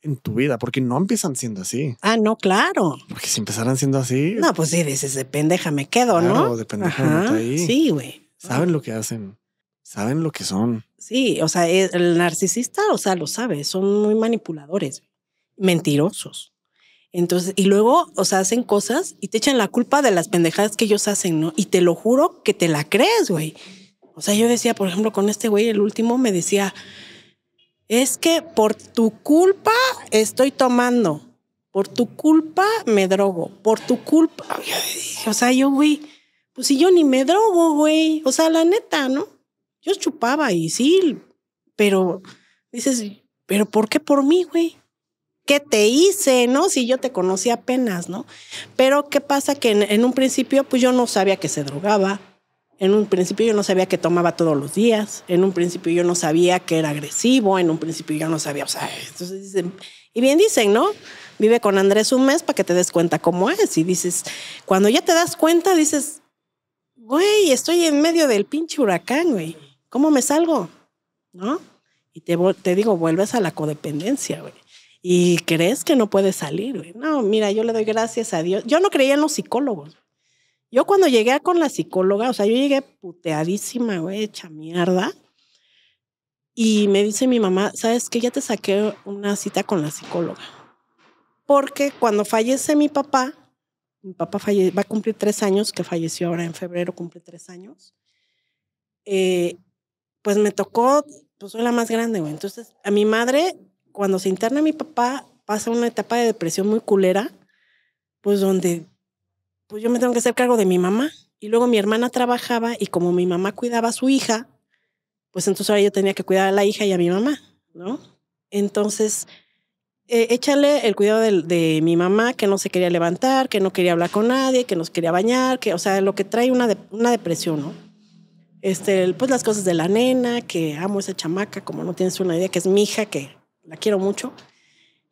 en tu vida, porque no empiezan siendo así. Ah, no, claro. Porque si empezaran siendo así. No, pues sí, dices, de pendeja me quedo, claro, ¿no? De pendeja ahí. Sí, güey. Saben lo que hacen, saben lo que son. Sí, o sea, el narcisista, o sea, lo sabe, son muy manipuladores mentirosos. Entonces, y luego, o sea, hacen cosas y te echan la culpa de las pendejadas que ellos hacen, ¿no? Y te lo juro que te la crees, güey. O sea, yo decía, por ejemplo, con este güey, el último me decía, es que por tu culpa estoy tomando, por tu culpa me drogo, por tu culpa. O sea, yo, güey, pues si yo ni me drogo, güey. O sea, la neta, ¿no? Yo chupaba y sí, pero dices, pero ¿por qué por mí, güey? ¿qué te hice? ¿No? Si yo te conocí apenas, ¿no? Pero ¿qué pasa? Que en, un principio, pues yo no sabía que se drogaba. En un principio yo no sabía que tomaba todos los días. En un principio yo no sabía que era agresivo. En un principio yo no sabía, o sea, entonces dicen, y bien dicen, ¿no? Vive con Andrés un mes para que te des cuenta cómo es. Y dices, cuando ya te das cuenta, dices, güey, estoy en medio del pinche huracán, güey. ¿Cómo me salgo? ¿No? Y te digo, vuelves a la codependencia, güey y crees que no puedes salir. Güey. No, mira, yo le doy gracias a Dios. Yo no creía en los psicólogos. Yo cuando llegué con la psicóloga, o sea, yo llegué puteadísima, güey, hecha mierda. Y me dice mi mamá, ¿sabes qué? Ya te saqué una cita con la psicóloga. Porque cuando fallece mi papá, mi papá falle va a cumplir tres años, que falleció ahora en febrero, cumple tres años. Eh, pues me tocó, pues soy la más grande, güey. Entonces, a mi madre cuando se interna mi papá, pasa una etapa de depresión muy culera, pues donde pues yo me tengo que hacer cargo de mi mamá. Y luego mi hermana trabajaba y como mi mamá cuidaba a su hija, pues entonces ahora yo tenía que cuidar a la hija y a mi mamá, ¿no? Entonces, e, échale el cuidado de, mi mamá que no se quería levantar, que no quería hablar con nadie, que nos quería bañar, que, o sea, lo que trae una, depresión, ¿no? Este, pues las cosas de la nena, que amo esa chamaca, como no tienes una idea, que es mi hija, que la quiero mucho.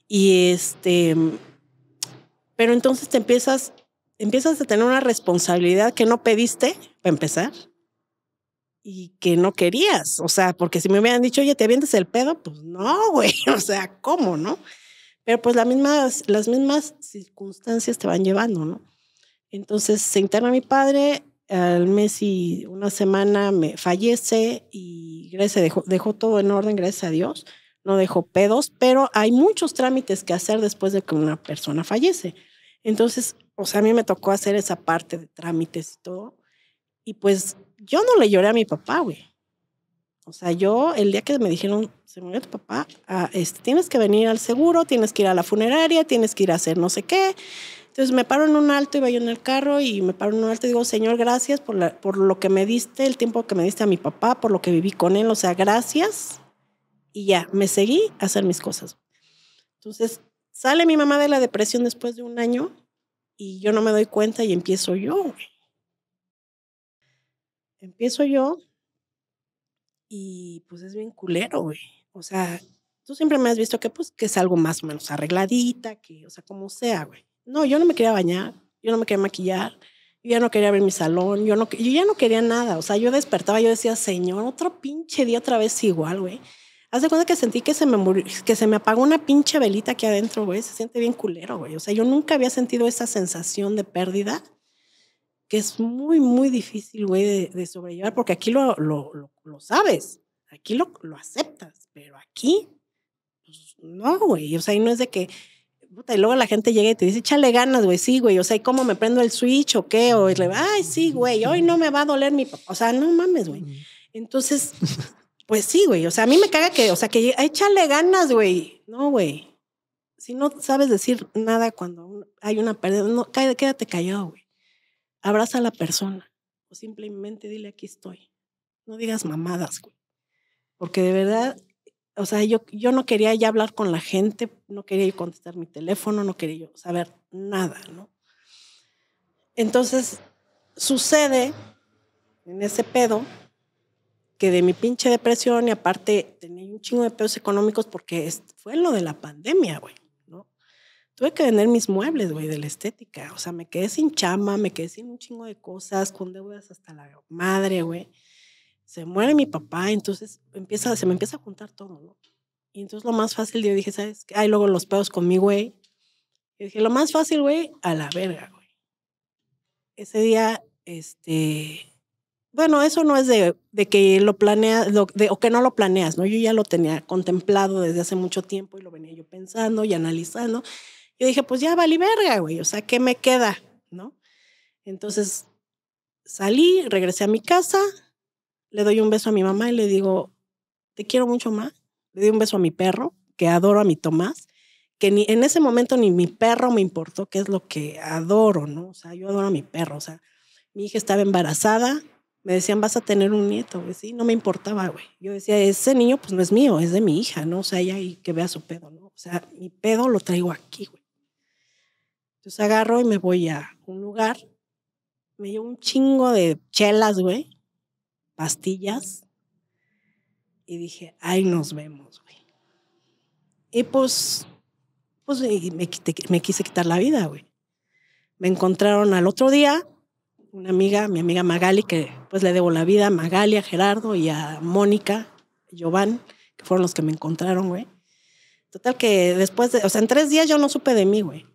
Y este, pero entonces te empiezas, empiezas a tener una responsabilidad que no pediste, para empezar, y que no querías. O sea, porque si me hubieran dicho, oye, te avientes el pedo, pues no, güey. O sea, ¿cómo, no? Pero pues las mismas, las mismas circunstancias te van llevando, ¿no? Entonces se interna mi padre, al mes y una semana me fallece y gracias, dejó, dejó todo en orden, gracias a Dios no dejó pedos, pero hay muchos trámites que hacer después de que una persona fallece. Entonces, o sea, a mí me tocó hacer esa parte de trámites y todo. Y pues yo no le lloré a mi papá, güey. O sea, yo el día que me dijeron, se murió tu papá, ah, este, tienes que venir al seguro, tienes que ir a la funeraria, tienes que ir a hacer no sé qué. Entonces me paro en un alto, iba yo en el carro y me paro en un alto y digo, Señor, gracias por, por lo que me diste, el tiempo que me diste a mi papá, por lo que viví con él. O sea, gracias y ya, me seguí a hacer mis cosas. Entonces, sale mi mamá de la depresión después de un año y yo no me doy cuenta y empiezo yo. Empiezo yo y pues es bien culero, güey. O sea, tú siempre me has visto que pues que es algo más o menos arregladita, que o sea, como sea, güey. No, yo no me quería bañar, yo no me quería maquillar, yo ya no quería abrir mi salón, yo no yo ya no quería nada, o sea, yo despertaba, yo decía, "Señor, otro pinche día otra vez igual, güey." Haz de cuenta que sentí que se me que se me apagó una pinche velita aquí adentro, güey. Se siente bien culero, güey. O sea, yo nunca había sentido esa sensación de pérdida, que es muy, muy difícil, güey, de, sobrellevar, porque aquí lo, lo, lo, sabes, aquí lo, lo, aceptas, pero aquí, pues, no, güey. O sea, y no es de que, puta, y luego la gente llega y te dice, échale ganas, güey, sí, güey. O sea, ¿y cómo me prendo el switch o qué? O le, ay, sí, güey, hoy no me va a doler mi. O sea, no mames, güey. Entonces. Pues sí, güey. O sea, a mí me caga que, o sea, que échale ganas, güey. No, güey. Si no sabes decir nada cuando hay una pérdida, no, quédate callado, güey. Abraza a la persona. O simplemente dile aquí estoy. No digas mamadas, güey. Porque de verdad, o sea, yo, yo no quería ya hablar con la gente, no quería yo contestar mi teléfono, no quería yo saber nada, ¿no? Entonces, sucede en ese pedo que de mi pinche depresión y aparte tenía un chingo de pedos económicos porque fue lo de la pandemia, güey, ¿no? Tuve que vender mis muebles, güey, de la estética. O sea, me quedé sin chama, me quedé sin un chingo de cosas, con deudas hasta la madre, güey. Se muere mi papá, entonces empieza, se me empieza a juntar todo, ¿no? Y entonces lo más fácil, yo dije, ¿sabes qué? Ay, luego los pedos conmigo, güey. Y dije, lo más fácil, güey, a la verga, güey. Ese día, este, bueno, eso no es de, que lo planeas de, o que no lo planeas, ¿no? Yo ya lo tenía contemplado desde hace mucho tiempo y lo venía yo pensando y analizando. Yo dije, pues ya vale verga, güey, o sea, ¿qué me queda, no? Entonces salí, regresé a mi casa, le doy un beso a mi mamá y le digo, te quiero mucho más. Le doy un beso a mi perro, que adoro a mi Tomás, que ni en ese momento ni mi perro me importó, que es lo que adoro, ¿no? O sea, yo adoro a mi perro, o sea, mi hija estaba embarazada, me decían, vas a tener un nieto, güey, sí, no me importaba, güey. Yo decía, ese niño pues no es mío, es de mi hija, ¿no? O sea, ella y que vea su pedo, ¿no? O sea, mi pedo lo traigo aquí, güey. Entonces agarro y me voy a un lugar, me llevo un chingo de chelas, güey, pastillas, y dije, ahí nos vemos, güey. Y pues, pues me, me, me quise quitar la vida, güey. Me encontraron al otro día, una amiga, mi amiga Magali, que pues le debo la vida a Magali, a Gerardo y a Mónica, Giovanni, que fueron los que me encontraron, güey. Total que después de, o sea, en tres días yo no supe de mí, güey.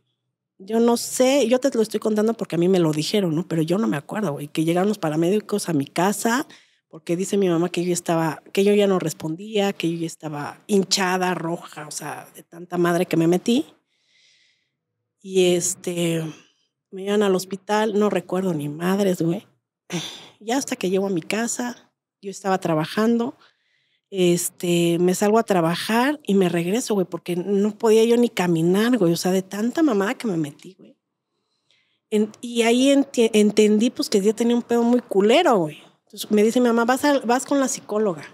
Yo no sé, yo te lo estoy contando porque a mí me lo dijeron, ¿no? Pero yo no me acuerdo, güey, que llegaron los paramédicos a mi casa porque dice mi mamá que yo estaba, que yo ya no respondía, que yo ya estaba hinchada, roja, o sea, de tanta madre que me metí. Y este, me llevan al hospital, no recuerdo ni madres, güey. Ya hasta que llego a mi casa, yo estaba trabajando, este, me salgo a trabajar y me regreso, güey, porque no podía yo ni caminar, güey, o sea, de tanta mamada que me metí, güey. y ahí entendí, pues, que yo tenía un pedo muy culero, güey. Entonces me dice mamá, vas, vas con la psicóloga.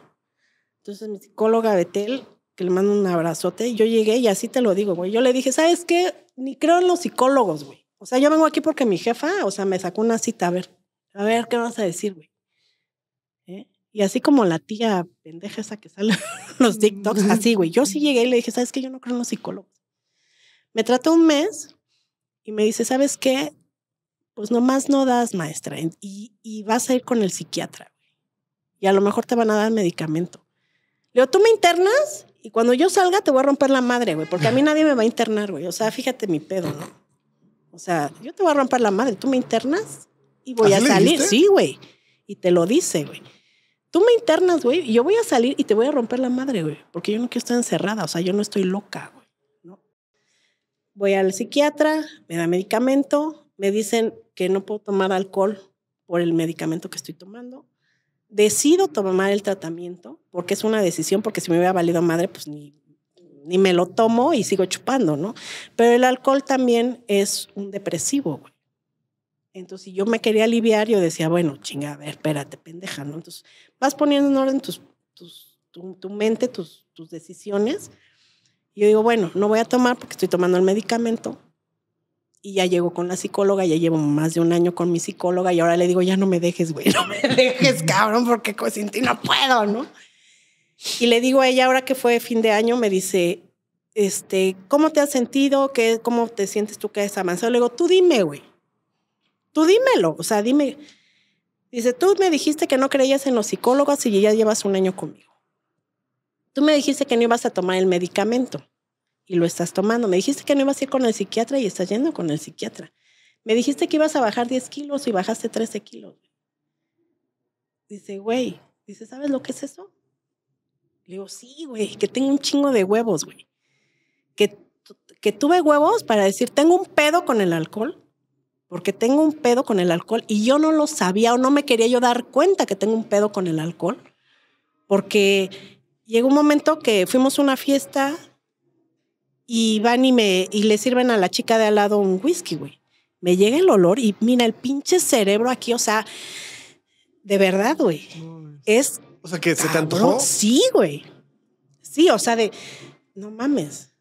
Entonces mi psicóloga Betel, que le mando un abrazote, yo llegué y así te lo digo, güey. Yo le dije, ¿sabes qué? Ni creo en los psicólogos, güey. O sea, yo vengo aquí porque mi jefa, o sea, me sacó una cita, a ver, a ver, ¿qué vas a decir, güey? ¿Eh? Y así como la tía pendeja esa que sale los TikToks, mm. así, güey. Yo sí llegué y le dije, ¿sabes qué? Yo no creo en los psicólogos. Me trató un mes y me dice, ¿sabes qué? Pues nomás no das, maestra, y, y vas a ir con el psiquiatra, Y a lo mejor te van a dar medicamento. Le digo, tú me internas y cuando yo salga te voy a romper la madre, güey, porque a mí nadie me va a internar, güey. O sea, fíjate mi pedo, ¿no? O sea, yo te voy a romper la madre, tú me internas y voy a salir. Sí, güey. Y te lo dice, güey. Tú me internas, güey, y yo voy a salir y te voy a romper la madre, güey, porque yo no quiero estar encerrada, o sea, yo no estoy loca, güey. ¿no? Voy al psiquiatra, me da medicamento, me dicen que no puedo tomar alcohol por el medicamento que estoy tomando. Decido tomar el tratamiento porque es una decisión, porque si me hubiera valido madre, pues ni ni me lo tomo y sigo chupando, ¿no? Pero el alcohol también es un depresivo, güey. Entonces, si yo me quería aliviar, yo decía, bueno, chinga, a ver, espérate, pendeja, ¿no? Entonces, vas poniendo en orden tus, tus, tu, mente, tus, tus decisiones. Y yo digo, bueno, no voy a tomar porque estoy tomando el medicamento. Y ya llego con la psicóloga, ya llevo más de un año con mi psicóloga y ahora le digo, ya no me dejes, güey, no me dejes, cabrón, porque sin ti no puedo, ¿no? Y le digo a ella, ahora que fue fin de año, me dice, este, ¿cómo te has sentido? ¿Qué, ¿Cómo te sientes tú que has avanzado? Le digo, tú dime, güey. Tú dímelo, o sea, dime. Dice, tú me dijiste que no creías en los psicólogos y ya llevas un año conmigo. Tú me dijiste que no ibas a tomar el medicamento y lo estás tomando. Me dijiste que no ibas a ir con el psiquiatra y estás yendo con el psiquiatra. Me dijiste que ibas a bajar 10 kilos y bajaste 13 kilos. Dice, güey, dice, ¿sabes lo que es eso? Le digo, sí, güey, que tengo un chingo de huevos, güey. Que, que tuve huevos para decir, tengo un pedo con el alcohol, porque tengo un pedo con el alcohol y yo no lo sabía o no me quería yo dar cuenta que tengo un pedo con el alcohol, porque llegó un momento que fuimos a una fiesta y van y, me, y le sirven a la chica de al lado un whisky, güey. Me llega el olor y mira el pinche cerebro aquí, o sea, de verdad, güey. es o sea, que se te antojó. Sí, güey. Sí, o sea, de. No mames.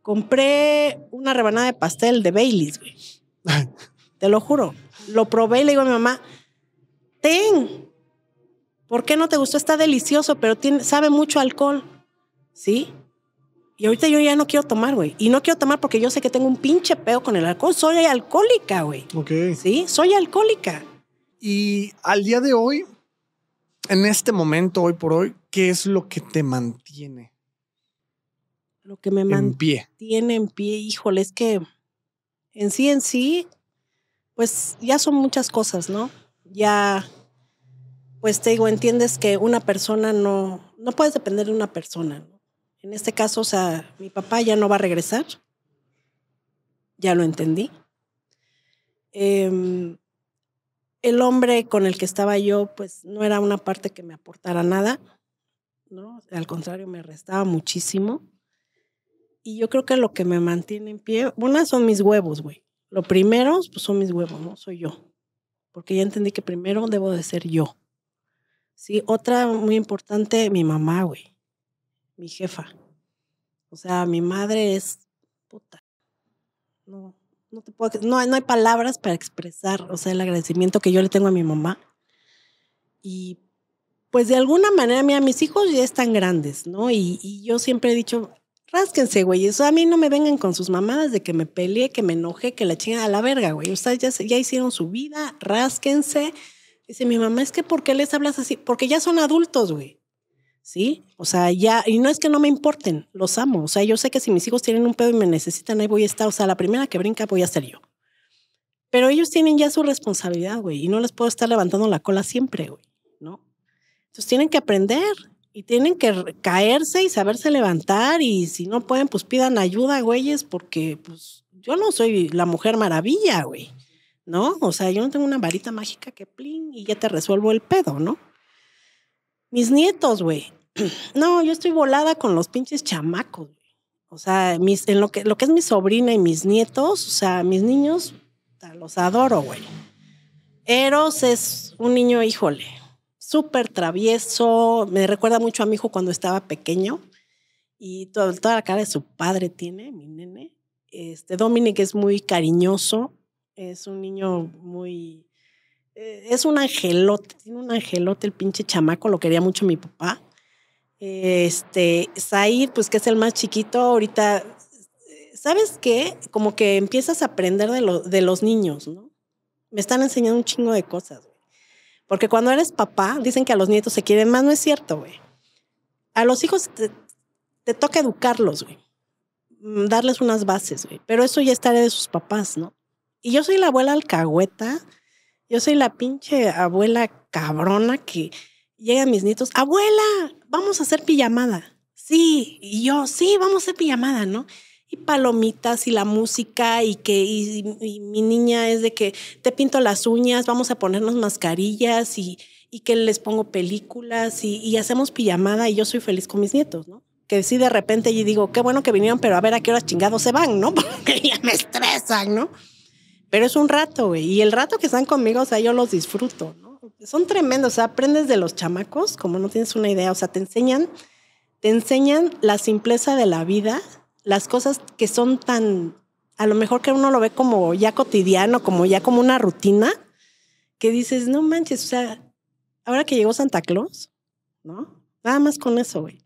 Compré una rebanada de pastel de Baileys, güey. te lo juro. Lo probé y le digo a mi mamá: Ten. ¿Por qué no te gustó? Está delicioso, pero tiene, sabe mucho alcohol. ¿Sí? Y ahorita yo ya no quiero tomar, güey. Y no quiero tomar porque yo sé que tengo un pinche peo con el alcohol. Soy alcohólica, güey. Ok. Sí, soy alcohólica. Y al día de hoy, en este momento, hoy por hoy, ¿qué es lo que te mantiene? Lo que me mantiene en pie, híjole, es que en sí, en sí, pues ya son muchas cosas, ¿no? Ya, pues te digo, entiendes que una persona no, no puedes depender de una persona. En este caso, o sea, mi papá ya no va a regresar, ya lo entendí. Eh, el hombre con el que estaba yo, pues no era una parte que me aportara nada, ¿no? Al contrario, me restaba muchísimo. Y yo creo que lo que me mantiene en pie, una son mis huevos, güey. Lo primero pues, son mis huevos, ¿no? Soy yo. Porque ya entendí que primero debo de ser yo. Sí, otra muy importante, mi mamá, güey. Mi jefa. O sea, mi madre es puta. No, no, te puedo, no, hay palabras para expresar, o sea, el agradecimiento que yo le tengo a mi mamá. Y pues de alguna manera, mira, mis hijos ya están grandes, ¿no? Y, yo siempre he dicho, rásquense, güey, eso a mí no me vengan con sus mamadas de que me peleé, que me enojé, que la chingada a la verga, güey. Ustedes ya, ya hicieron su vida, rásquense. Dice mi mamá, es que ¿por qué les hablas así? Porque ya son adultos, güey. ¿sí? O sea, ya, y no es que no me importen, los amo. O sea, yo sé que si mis hijos tienen un pedo y me necesitan, ahí voy a estar. O sea, la primera que brinca voy a ser yo. Pero ellos tienen ya su responsabilidad, güey, y no les puedo estar levantando la cola siempre, güey, ¿no? Entonces tienen que aprender y tienen que caerse y saberse levantar y si no pueden, pues pidan ayuda, güeyes, porque pues yo no soy la mujer maravilla, güey, ¿no? O sea, yo no tengo una varita mágica que plin y ya te resuelvo el pedo, ¿no? Mis nietos, güey. No, yo estoy volada con los pinches chamacos, güey. O sea, mis, en lo que, lo es mi sobrina y mis nietos, o sea, mis niños, los adoro, güey. Eros es un niño, híjole, súper travieso. Me recuerda mucho a mi hijo cuando estaba pequeño. Y toda, toda la cara de su padre tiene, mi nene. Este, Dominic es muy cariñoso. Es un niño muy eh, es un angelote, tiene un angelote el pinche chamaco, lo quería mucho mi papá. Este, pues que es el más chiquito, ahorita, ¿sabes qué? Como que empiezas a aprender de, de los niños, ¿no? Me están enseñando un chingo de cosas, güey. Porque cuando eres papá, dicen que a los nietos se quieren más, no es cierto, güey. A los hijos te, toca educarlos, güey. Mm, darles unas bases, güey. Pero eso ya es de sus papás, ¿no? Y yo soy la abuela alcahueta yo soy la pinche abuela cabrona que llega a mis nietos, abuela, vamos a hacer pijamada. Sí, y yo, sí, vamos a hacer pijamada, ¿no? Y palomitas y la música y que y, mi niña es de que te pinto las uñas, vamos a ponernos mascarillas y, y que les pongo películas y, y, hacemos pijamada y yo soy feliz con mis nietos, ¿no? Que sí de repente yo digo, qué bueno que vinieron, pero a ver a qué horas chingados se van, ¿no? Porque ya me estresan, ¿no? Pero es un rato, güey. Y el rato que están conmigo, o sea, yo los disfruto, ¿no? Son tremendos, o sea, aprendes de los chamacos, como no tienes una idea, o sea, te enseñan, te enseñan la simpleza de la vida, las cosas que son tan, a lo mejor que uno lo ve como ya cotidiano, como ya como una rutina, que dices, no manches, o sea, ahora que llegó Santa Claus, ¿no? Nada más con eso, güey.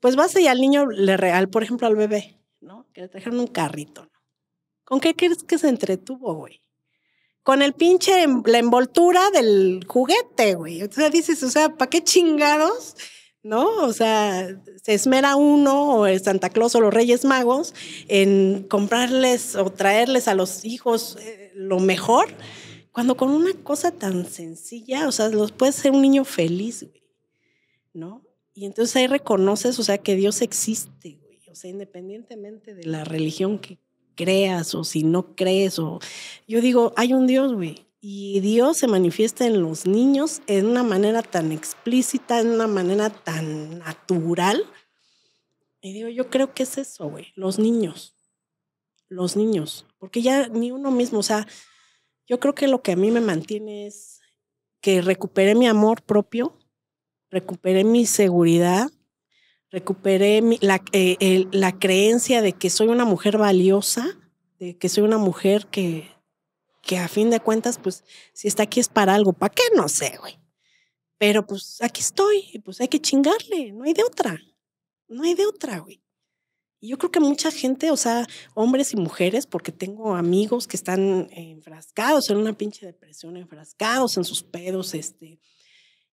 Pues vas y al niño le real, por ejemplo, al bebé, ¿no? Que le trajeron un carrito, ¿Con qué crees que se entretuvo, güey? Con el pinche, em, la envoltura del juguete, güey. O sea, dices, o sea, ¿para qué chingados? ¿No? O sea, se esmera uno o el Santa Claus o los Reyes Magos en comprarles o traerles a los hijos eh, lo mejor, cuando con una cosa tan sencilla, o sea, los puede ser un niño feliz, güey. ¿No? Y entonces ahí reconoces, o sea, que Dios existe, güey. O sea, independientemente de la religión que creas o si no crees o yo digo, hay un Dios, güey. Y Dios se manifiesta en los niños en una manera tan explícita, en una manera tan natural. Y digo, yo creo que es eso, güey, los niños. Los niños, porque ya ni uno mismo, o sea, yo creo que lo que a mí me mantiene es que recuperé mi amor propio, recuperé mi seguridad, recuperé la, eh, la, creencia de que soy una mujer valiosa, de que soy una mujer que, que a fin de cuentas, pues, si está aquí es para algo, ¿para qué? No sé, güey. Pero pues aquí estoy, y pues hay que chingarle, no hay de otra, no hay de otra, güey. Y yo creo que mucha gente, o sea, hombres y mujeres, porque tengo amigos que están enfrascados en una pinche depresión, enfrascados en sus pedos, este,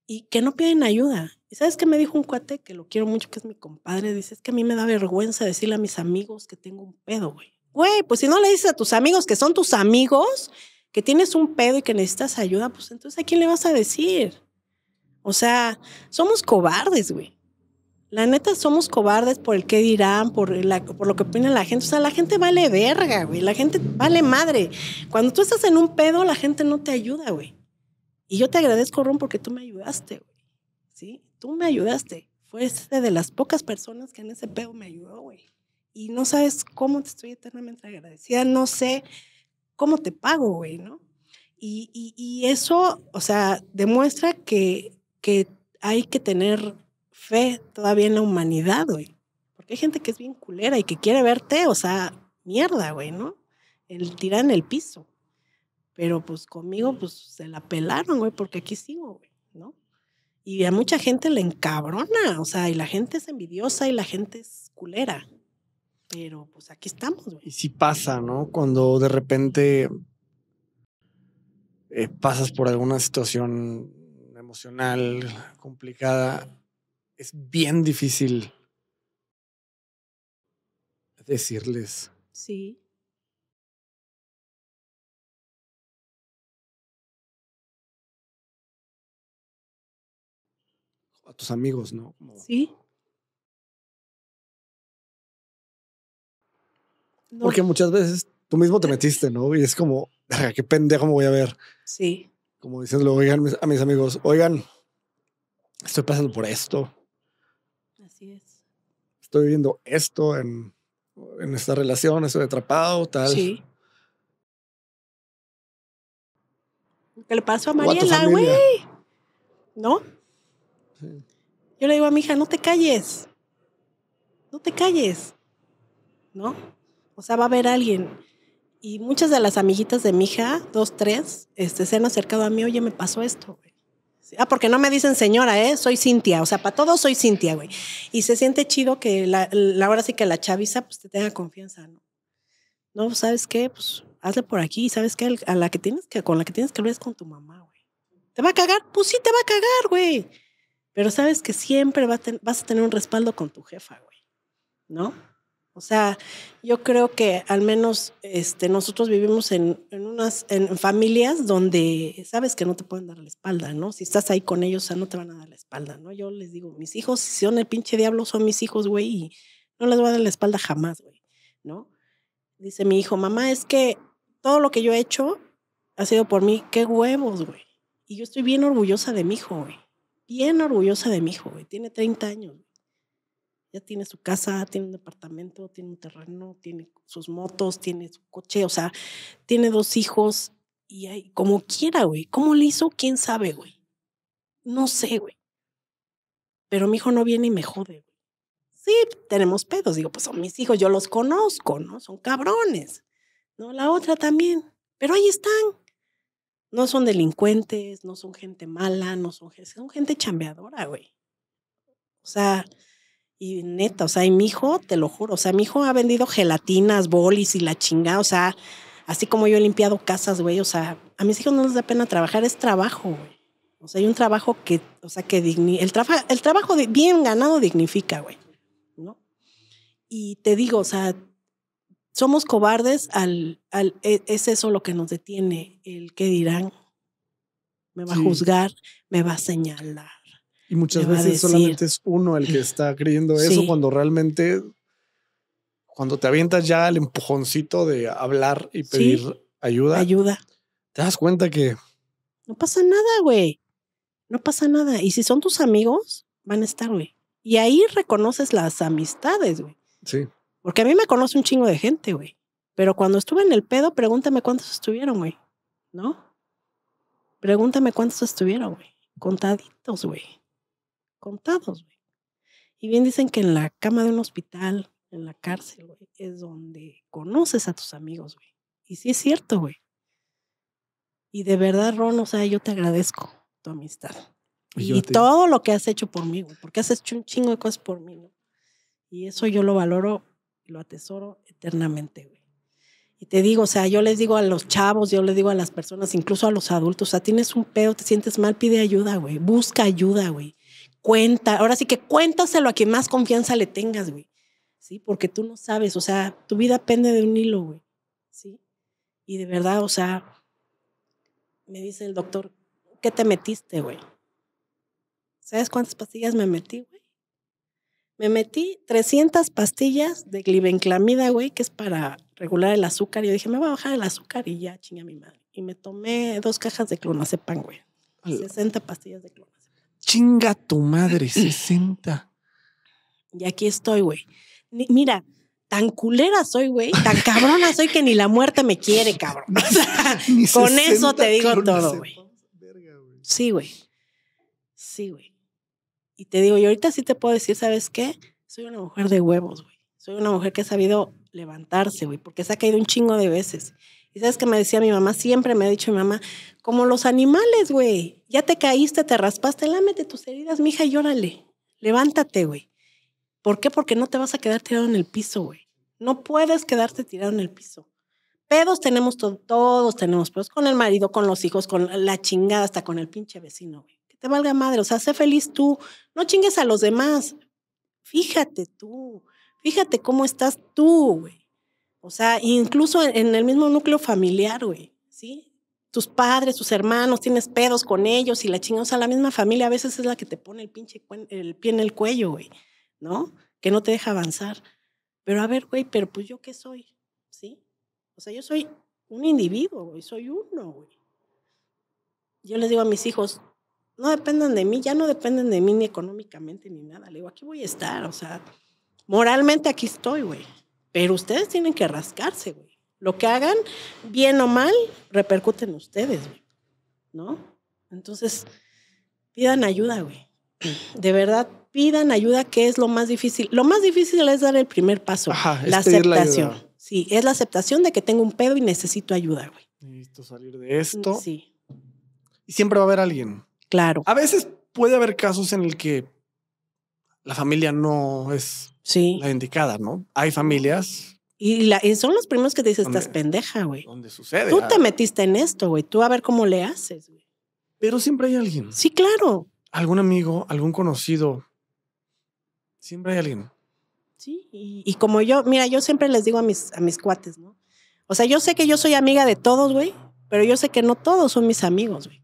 y que no piden ayuda. ¿Y sabes qué me dijo un cuate que lo quiero mucho, que es mi compadre? Dice, es que a mí me da vergüenza decirle a mis amigos que tengo un pedo, güey. Güey, pues si no le dices a tus amigos que son tus amigos, que tienes un pedo y que necesitas ayuda, pues entonces ¿a quién le vas a decir? O sea, somos cobardes, güey. La neta, somos cobardes por el qué dirán, por, la, por lo que opina la gente. O sea, la gente vale verga, güey. La gente vale madre. Cuando tú estás en un pedo, la gente no te ayuda, güey. Y yo te agradezco, Ron, porque tú me ayudaste, güey. ¿Sí? Tú me ayudaste. Fuiste de las pocas personas que en ese pedo me ayudó, güey. Y no sabes cómo te estoy eternamente agradecida. No sé cómo te pago, güey, ¿no? Y, eso, o sea, demuestra que, que hay que tener fe todavía en la humanidad, güey. Porque hay gente que es bien culera y que quiere verte, o sea, mierda, güey, ¿no? El tirar en el piso. Pero pues conmigo pues se la pelaron, güey, porque aquí sigo, güey, ¿no? Y a mucha gente le encabrona, o sea, y la gente es envidiosa y la gente es culera. Pero pues aquí estamos, güey. Y sí pasa, ¿no? Cuando de repente eh, pasas por alguna situación emocional complicada, es bien difícil decirles. Sí. tus amigos, ¿no? Sí. Porque muchas veces tú mismo te eh, eh, metiste, ¿no? Y es como, qué pendejo me voy a ver. Sí. Como diciéndole, oigan a mis amigos, oigan, estoy pasando por esto. Así es. Estoy viviendo esto en, en esta relación, estoy atrapado, tal. Sí. ¿Qué le pasó a Mariela, güey? ¿No? Sí. Yo le digo a mi hija, no te calles, no te calles, ¿no? O sea, va a haber alguien. Y muchas de las amiguitas de mi hija, dos, tres, este, se han acercado a mí, oye, me pasó esto, güey. Ah, porque no me dicen señora, ¿eh? Soy Cintia. O sea, para todos soy Cintia, güey. Y se siente chido que la, la, ahora sí que la chaviza pues te tenga confianza, ¿no? No, ¿sabes qué? Pues hazle por aquí. ¿Sabes qué? A la que tienes que, con la que tienes que hablar es con tu mamá, güey. ¿Te va a cagar? Pues sí, te va a cagar, güey pero sabes que siempre vas a tener un respaldo con tu jefa, güey, ¿no? O sea, yo creo que al menos este, nosotros vivimos en, unas en familias donde sabes que no te pueden dar la espalda, ¿no? Si estás ahí con ellos, o sea, no te van a dar la espalda, ¿no? Yo les digo, mis hijos, si son el pinche diablo, son mis hijos, güey, y no les voy a dar la espalda jamás, güey, ¿no? Dice mi hijo, mamá, es que todo lo que yo he hecho ha sido por mí, qué huevos, güey. Y yo estoy bien orgullosa de mi hijo, güey bien orgullosa de mi hijo, güey. Tiene 30 años. Ya tiene su casa, tiene un departamento, tiene un terreno, tiene sus motos, tiene su coche, o sea, tiene dos hijos y hay, como quiera, güey. ¿Cómo le hizo? ¿Quién sabe, güey? No sé, güey. Pero mi hijo no viene y me jode, güey. Sí, tenemos pedos. Digo, pues son mis hijos, yo los conozco, ¿no? Son cabrones. No, la otra también. Pero ahí están no son delincuentes, no son gente mala, no son gente, son gente chambeadora, güey. O sea, y neta, o sea, y mi hijo, te lo juro, o sea, mi hijo ha vendido gelatinas, bolis y la chingada, o sea, así como yo he limpiado casas, güey, o sea, a mis hijos no les da pena trabajar, es trabajo, güey. O sea, hay un trabajo que, o sea, que digni el, el trabajo bien ganado dignifica, güey, ¿no? Y te digo, o sea, somos cobardes al, e, es eso lo que nos detiene, el que dirán, me va a juzgar, me va a señalar. Y muchas veces solamente es uno el que está creyendo eso cuando realmente, cuando te avientas ya al empujoncito de hablar y pedir ayuda. Ayuda. Te das cuenta que... No pasa nada, güey. No pasa nada. Y si son tus amigos, van a estar, güey. Y ahí reconoces las amistades, güey. Sí. Porque a mí me conoce un chingo de gente, güey. Pero cuando estuve en el pedo, pregúntame cuántos estuvieron, güey. ¿No? Pregúntame cuántos estuvieron, güey. Contaditos, güey. Contados, güey. Y bien dicen que en la cama de un hospital, en la cárcel, güey, es donde conoces a tus amigos, güey. Y sí es cierto, güey. Y de verdad, Ron, o sea, yo te agradezco tu amistad. Y, todo lo que has hecho por mí, güey. Porque has hecho un chingo de cosas por mí, ¿no? Y eso yo lo valoro lo atesoro eternamente, güey. Y te digo, o sea, yo les digo a los chavos, yo les digo a las personas, incluso a los adultos, o sea, tienes un pedo, te sientes mal, pide ayuda, güey. Busca ayuda, güey. Cuenta, ahora sí que cuéntaselo a quien más confianza le tengas, güey. ¿Sí? Porque tú no sabes, o sea, tu vida pende de un hilo, güey. ¿Sí? Y de verdad, o sea, me dice el doctor, ¿qué te metiste, güey? ¿Sabes cuántas pastillas me metí, güey? Me metí 300 pastillas de glibenclamida, güey, que es para regular el azúcar. Yo dije, me va a bajar el azúcar y ya, chinga mi madre. Y me tomé dos cajas de clonazepam, güey. 60 pastillas de clonazepam. Chinga tu madre, 60. Y aquí estoy, güey. Mira, tan culera soy, güey, tan cabrona soy que ni la muerte me quiere, cabrón. con eso te digo todo, güey. Sí, güey. Sí, güey. Y te digo, y ahorita sí te puedo decir, ¿sabes qué? Soy una mujer de huevos, güey. Soy una mujer que ha sabido levantarse, güey, porque se ha caído un chingo de veces. Y sabes que me decía mi mamá, siempre me ha dicho mi mamá, como los animales, güey. Ya te caíste, te raspaste, lámete tus heridas, mija, y llórale. Levántate, güey. ¿Por qué? Porque no te vas a quedar tirado en el piso, güey. No puedes quedarte tirado en el piso. Pedos tenemos todos, tenemos pedos con el marido, con los hijos, con la chingada, hasta con el pinche vecino, güey te valga madre, o sea, sé feliz tú, no chingues a los demás, fíjate tú, fíjate cómo estás tú, güey. O sea, incluso en, el mismo núcleo familiar, güey, ¿sí? Tus padres, tus hermanos, tienes pedos con ellos y la chingada, o sea, la misma familia a veces es la que te pone el pinche el pie en el cuello, güey, ¿no? Que no te deja avanzar. Pero a ver, güey, pero pues yo qué soy, ¿sí? O sea, yo soy un individuo, güey, soy uno, güey. Yo les digo a mis hijos, no dependan de mí, ya no dependen de mí ni económicamente ni nada. Le digo, aquí voy a estar, o sea, moralmente aquí estoy, güey. Pero ustedes tienen que rascarse, güey. Lo que hagan, bien o mal, repercuten ustedes, güey. ¿No? Entonces, pidan ayuda, güey. De verdad, pidan ayuda, que es lo más difícil. Lo más difícil es dar el primer paso, la aceptación. Sí, es la aceptación de que tengo un pedo y necesito ayuda, güey. Necesito salir de esto. Sí. Y siempre va a haber alguien. Claro. A veces puede haber casos en el que la familia no es sí. la indicada, ¿no? Hay familias. Y, son los primeros que te dicen, estás pendeja, güey. ¿Dónde sucede? Tú te metiste en esto, güey. Tú a ver cómo le haces, güey. Pero siempre hay alguien. Sí, claro. Algún amigo, algún conocido. Siempre hay alguien. Sí, y, y, como yo, mira, yo siempre les digo a mis, a mis cuates, ¿no? O sea, yo sé que yo soy amiga de todos, güey, pero yo sé que no todos son mis amigos, güey.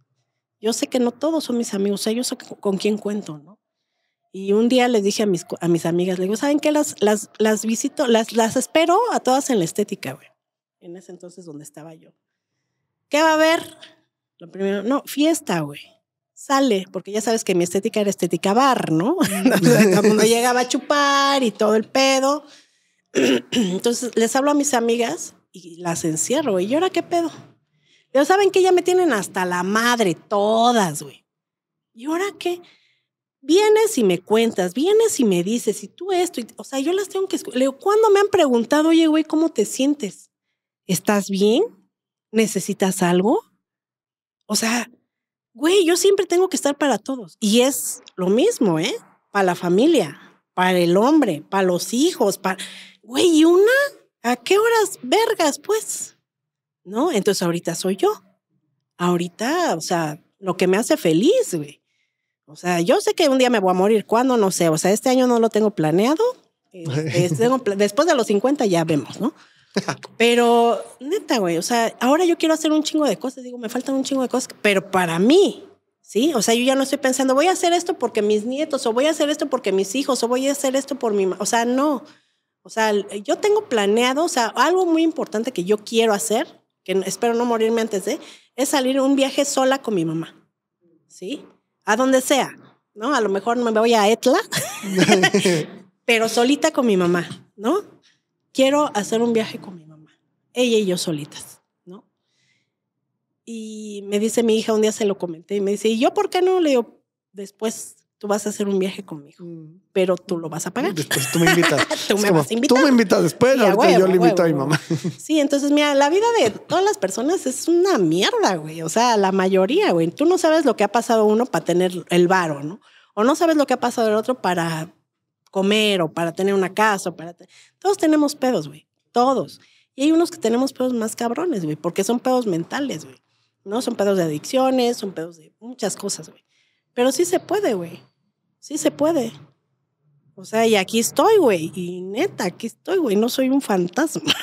Yo sé que no todos son mis amigos, ellos sé con quién cuento, ¿no? Y un día les dije a mis, a mis amigas, le digo, ¿saben qué? Las, las, las visito, las, las espero a todas en la estética, güey. En ese entonces donde estaba yo. ¿Qué va a haber? Lo primero, no, fiesta, güey. Sale, porque ya sabes que mi estética era estética bar, ¿no? Todo mm. llegaba a chupar y todo el pedo. Entonces les hablo a mis amigas y las encierro. ¿Y ahora qué pedo? Pero saben que ya me tienen hasta la madre, todas, güey. ¿Y ahora qué? Vienes y me cuentas, vienes y me dices, y tú esto, o sea, yo las tengo que escuchar. ¿cuándo me han preguntado, oye, güey, cómo te sientes? ¿Estás bien? ¿Necesitas algo? O sea, güey, yo siempre tengo que estar para todos. Y es lo mismo, ¿eh? Para la familia, para el hombre, para los hijos, para... Güey, ¿y una? ¿A qué horas vergas, pues? ¿no? Entonces ahorita soy yo. Ahorita, o sea, lo que me hace feliz, güey. O sea, yo sé que un día me voy a morir, ¿cuándo? No sé. O sea, este año no lo tengo planeado. Este, después de los 50 ya vemos, ¿no? Pero neta, güey, o sea, ahora yo quiero hacer un chingo de cosas, digo, me faltan un chingo de cosas, pero para mí, ¿sí? O sea, yo ya no estoy pensando, voy a hacer esto porque mis nietos, o voy a hacer esto porque mis hijos, o voy a hacer esto por mi... O sea, no. O sea, yo tengo planeado, o sea, algo muy importante que yo quiero hacer, que espero no morirme antes de, es salir un viaje sola con mi mamá. ¿Sí? A donde sea, ¿no? A lo mejor me voy a Etla, pero solita con mi mamá, ¿no? Quiero hacer un viaje con mi mamá, ella y yo solitas, ¿no? Y me dice mi hija, un día se lo comenté, y me dice, ¿y yo por qué no? Le digo, después tú vas a hacer un viaje conmigo, mm. pero tú lo vas a pagar. Después tú me invitas. tú, me tú me invitas después, ahorita yo le invito a mi mamá. sí, entonces mira, la vida de todas las personas es una mierda, güey. O sea, la mayoría, güey. Tú no sabes lo que ha pasado uno para tener el varo, ¿no? O no sabes lo que ha pasado el otro para comer o para tener una casa. para Todos tenemos pedos, güey. Todos. Y hay unos que tenemos pedos más cabrones, güey, porque son pedos mentales, güey. No son pedos de adicciones, son pedos de muchas cosas, güey. Pero sí se puede, güey sí se puede. O sea, y aquí estoy, güey. Y neta, aquí estoy, güey. No soy un fantasma.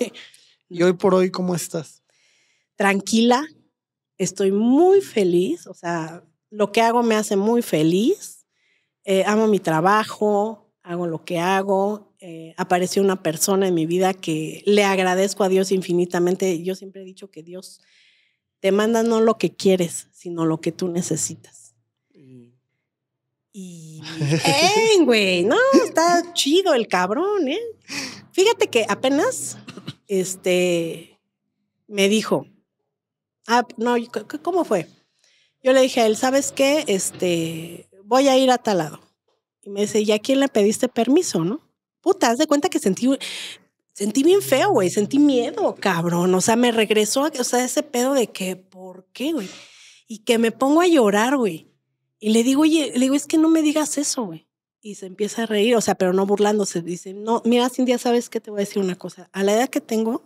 y hoy por hoy, ¿cómo estás? Tranquila. Estoy muy feliz. O sea, lo que hago me hace muy feliz. Eh, amo mi trabajo, hago lo que hago. Eh, apareció una persona en mi vida que le agradezco a Dios infinitamente. Yo siempre he dicho que Dios te manda no lo que quieres, sino lo que tú necesitas. Y, güey! No, está chido el cabrón, ¿eh? Fíjate que apenas, este, me dijo, ah, no, ¿cómo fue? Yo le dije a él, ¿sabes qué? Este, voy a ir a tal lado. Y me dice, ¿y a quién le pediste permiso, no? Puta, haz de cuenta que sentí, sentí bien feo, güey. Sentí miedo, cabrón. O sea, me regresó, o sea, ese pedo de que, ¿por qué, güey? Y que me pongo a llorar, güey. Y le digo, oye, le digo, es que no me digas eso, güey. Y se empieza a reír, o sea, pero no burlándose. Dice, no, mira, sin día ¿sabes qué? Te voy a decir una cosa. A la edad que tengo,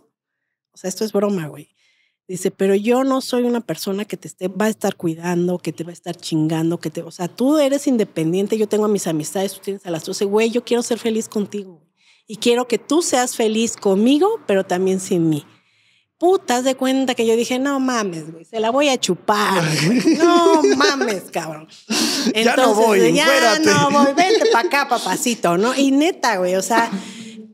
o sea, esto es broma, güey. Dice, pero yo no soy una persona que te esté, va a estar cuidando, que te va a estar chingando, que te, o sea, tú eres independiente, yo tengo mis amistades, tú tienes a las 12, güey, yo quiero ser feliz contigo y quiero que tú seas feliz conmigo, pero también sin mí putas de cuenta que yo dije, no mames, güey, se la voy a chupar. No mames, cabrón. Entonces, ya no voy, ya no voy, vente para acá, papacito, ¿no? Y neta, güey, o sea,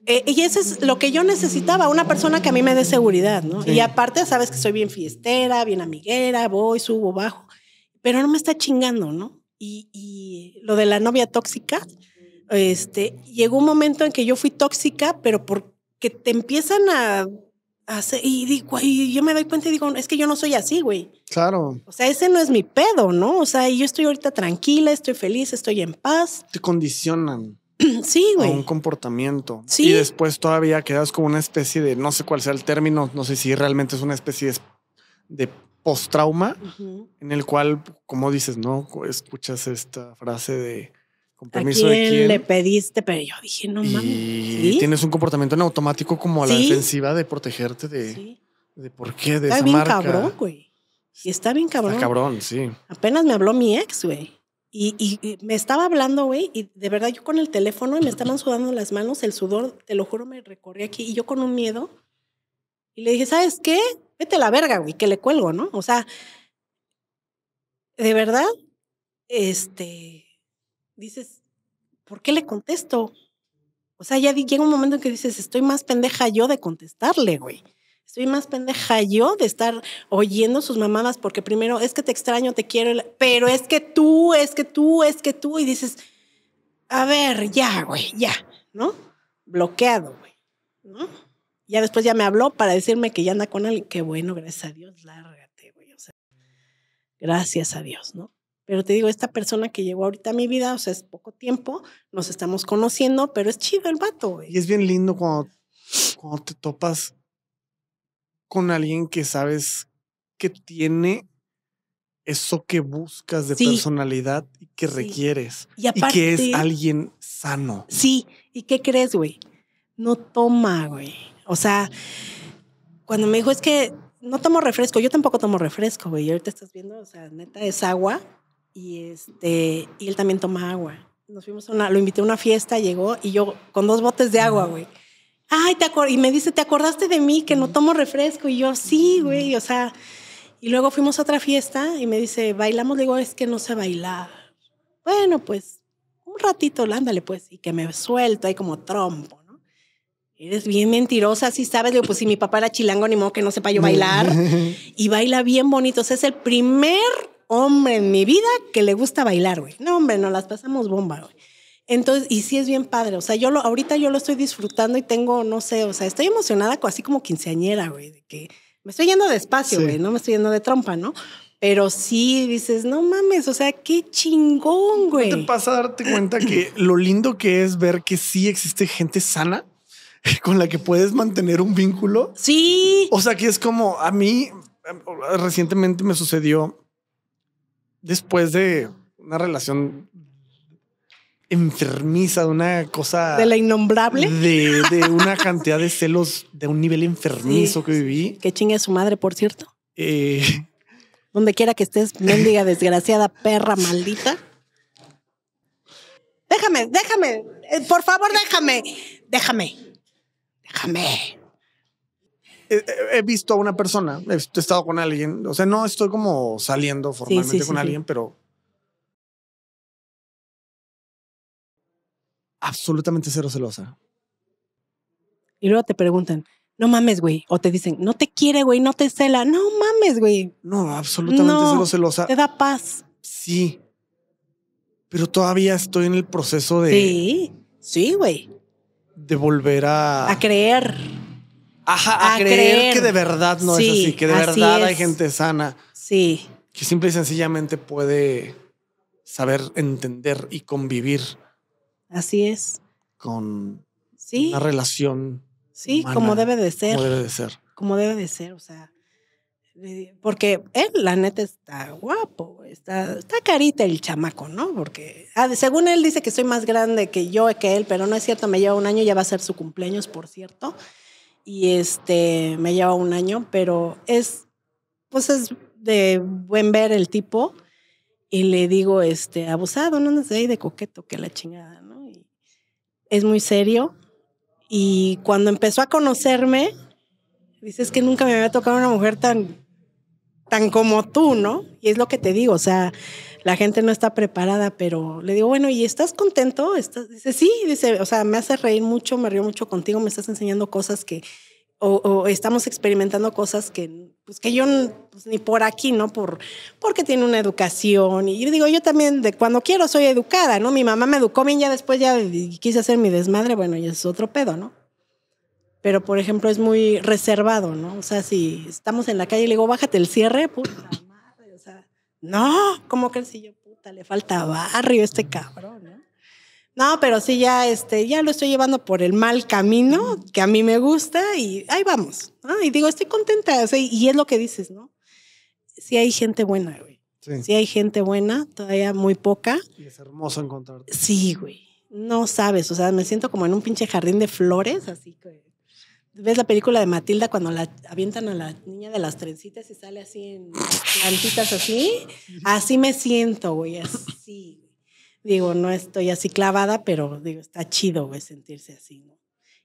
eh, y eso es lo que yo necesitaba, una persona que a mí me dé seguridad, ¿no? Y aparte, sabes que soy bien fiestera, bien amiguera, voy, subo, bajo, pero no me está chingando, ¿no? Y, y lo de la novia tóxica, este, llegó un momento en que yo fui tóxica, pero porque te empiezan a y, digo, y yo me doy cuenta y digo, es que yo no soy así, güey. Claro. O sea, ese no es mi pedo, ¿no? O sea, yo estoy ahorita tranquila, estoy feliz, estoy en paz. Te condicionan. sí, güey. un comportamiento. Sí. Y después todavía quedas como una especie de, no sé cuál sea el término, no sé si realmente es una especie de, post-trauma, en el cual, como dices, ¿no? Escuchas esta frase de quién le pediste, pero yo dije, no mames. Y tienes un comportamiento en automático como a la defensiva de protegerte de, por qué, de está bien cabrón, güey. Y está bien cabrón. Está cabrón, sí. Apenas me habló mi ex, güey. y, me estaba hablando, güey, y de verdad yo con el teléfono y me estaban sudando las manos, el sudor, te lo juro, me recorrí aquí y yo con un miedo. Y le dije, ¿sabes qué? Vete a la verga, güey, que le cuelgo, ¿no? O sea, de verdad, este, dices, ¿por qué le contesto? O sea, ya llega un momento en que dices, estoy más pendeja yo de contestarle, güey. Estoy más pendeja yo de estar oyendo sus mamadas porque primero es que te extraño, te quiero, pero es que tú, es que tú, es que tú. Y dices, a ver, ya, güey, ya, ¿no? Bloqueado, güey, ¿no? Ya después ya me habló para decirme que ya anda con alguien. Qué bueno, gracias a Dios, lárgate, güey. O sea, gracias a Dios, ¿no? Pero te digo, esta persona que llegó ahorita a mi vida, o sea, es poco tiempo, nos estamos conociendo, pero es chido el vato. Güey. Y es bien lindo cuando, cuando te topas con alguien que sabes que tiene eso que buscas de personalidad y que requieres. Y, y, que es alguien sano. Sí, ¿y qué crees, güey? No toma, güey. O sea, cuando me dijo es que no tomo refresco, yo tampoco tomo refresco, güey. Y ahorita estás viendo, o sea, neta, es agua y, este, y él también toma agua. Nos fuimos a una, lo invité a una fiesta, llegó y yo con dos botes de agua, güey. Ay, te y me dice, ¿te acordaste de mí que no tomo refresco? Y yo, sí, güey, o sea. Y luego fuimos a otra fiesta y me dice, ¿bailamos? Le digo, es que no sé bailar. Bueno, pues un ratito, ándale, pues, y que me suelto ahí como trompo, ¿no? Eres bien mentirosa, sí sabes. Le digo, pues si mi papá era chilango, ni modo que no sepa yo bailar. y baila bien bonito. O sea, es el primer hombre en mi vida que le gusta bailar, güey. No, hombre, no las pasamos bomba, güey. Entonces, y sí es bien padre. O sea, yo lo, ahorita yo lo estoy disfrutando y tengo, no sé, o sea, estoy emocionada así como quinceañera, güey, de que me estoy yendo despacio, güey, no me estoy yendo de trompa, ¿no? Pero sí dices, no mames, o sea, qué chingón, güey. te pasa a darte cuenta que lo lindo que es ver que sí existe gente sana con la que puedes mantener un vínculo? Sí. O sea, que es como a mí em, recientemente me sucedió después de una relación enfermiza, de una cosa. De la innombrable. De, una cantidad de celos de un nivel enfermizo que viví. Que chingue su madre, por cierto. Eh, Donde quiera que estés, mendiga desgraciada, perra maldita. Déjame, déjame. Eh, por favor, déjame. Déjame. Déjame he, visto a una persona, he estado con alguien, o sea, no estoy como saliendo formalmente con alguien, pero absolutamente cero celosa. Y luego te preguntan, no mames, güey, o te dicen, no te quiere, güey, no te cela, no mames, güey. No, absolutamente cero celosa. Te da paz. Sí, pero todavía estoy en el proceso de... Sí, sí, güey. De volver a... A creer Ajá, a, creer, que de verdad no es así, que de verdad hay gente sana. Sí. Que simple y sencillamente puede saber entender y convivir. Así es. Con sí. una relación. Sí, como debe de ser. Como debe de ser. Como debe de ser, o sea. Porque él, la neta, está guapo, está, está carita el chamaco, ¿no? Porque ah, según él dice que soy más grande que yo, que él, pero no es cierto, me lleva un año, ya va a ser su cumpleaños, por cierto y este me lleva un año, pero es, pues es de buen ver el tipo. Y le digo, este, abusado, no sé de de coqueto, que la chingada, ¿no? Y es muy serio. Y cuando empezó a conocerme, dices que nunca me había tocado una mujer tan, tan como tú, ¿no? Y es lo que te digo, o sea, la gente no está preparada, pero le digo, bueno, ¿y estás contento? Dice, sí, dice, o sea, me hace reír mucho, me río mucho contigo, me estás enseñando cosas que, o, estamos experimentando cosas que, pues que yo pues, ni por aquí, ¿no? Por, porque tiene una educación. Y digo, yo también de cuando quiero soy educada, ¿no? Mi mamá me educó bien, ya después ya quise hacer mi desmadre, bueno, y es otro pedo, ¿no? Pero, por ejemplo, es muy reservado, ¿no? O sea, si estamos en la calle le digo, bájate el cierre, puta, no, como que el yo puta, le falta barrio este cabrón, ¿no? No, pero sí ya, este, ya lo estoy llevando por el mal camino que a mí me gusta y ahí vamos. ¿no? Y digo, estoy contenta, y es lo que dices, ¿no? Sí hay gente buena, güey. Sí. hay gente buena, todavía muy poca. Y es hermoso encontrarte. Sí, güey. No sabes, o sea, me siento como en un pinche jardín de flores, así que ¿Ves la película de Matilda cuando la avientan a la niña de las trencitas y sale así en plantitas así? Así me siento, güey, así. Digo, no estoy así clavada, pero digo, está chido, güey, sentirse así,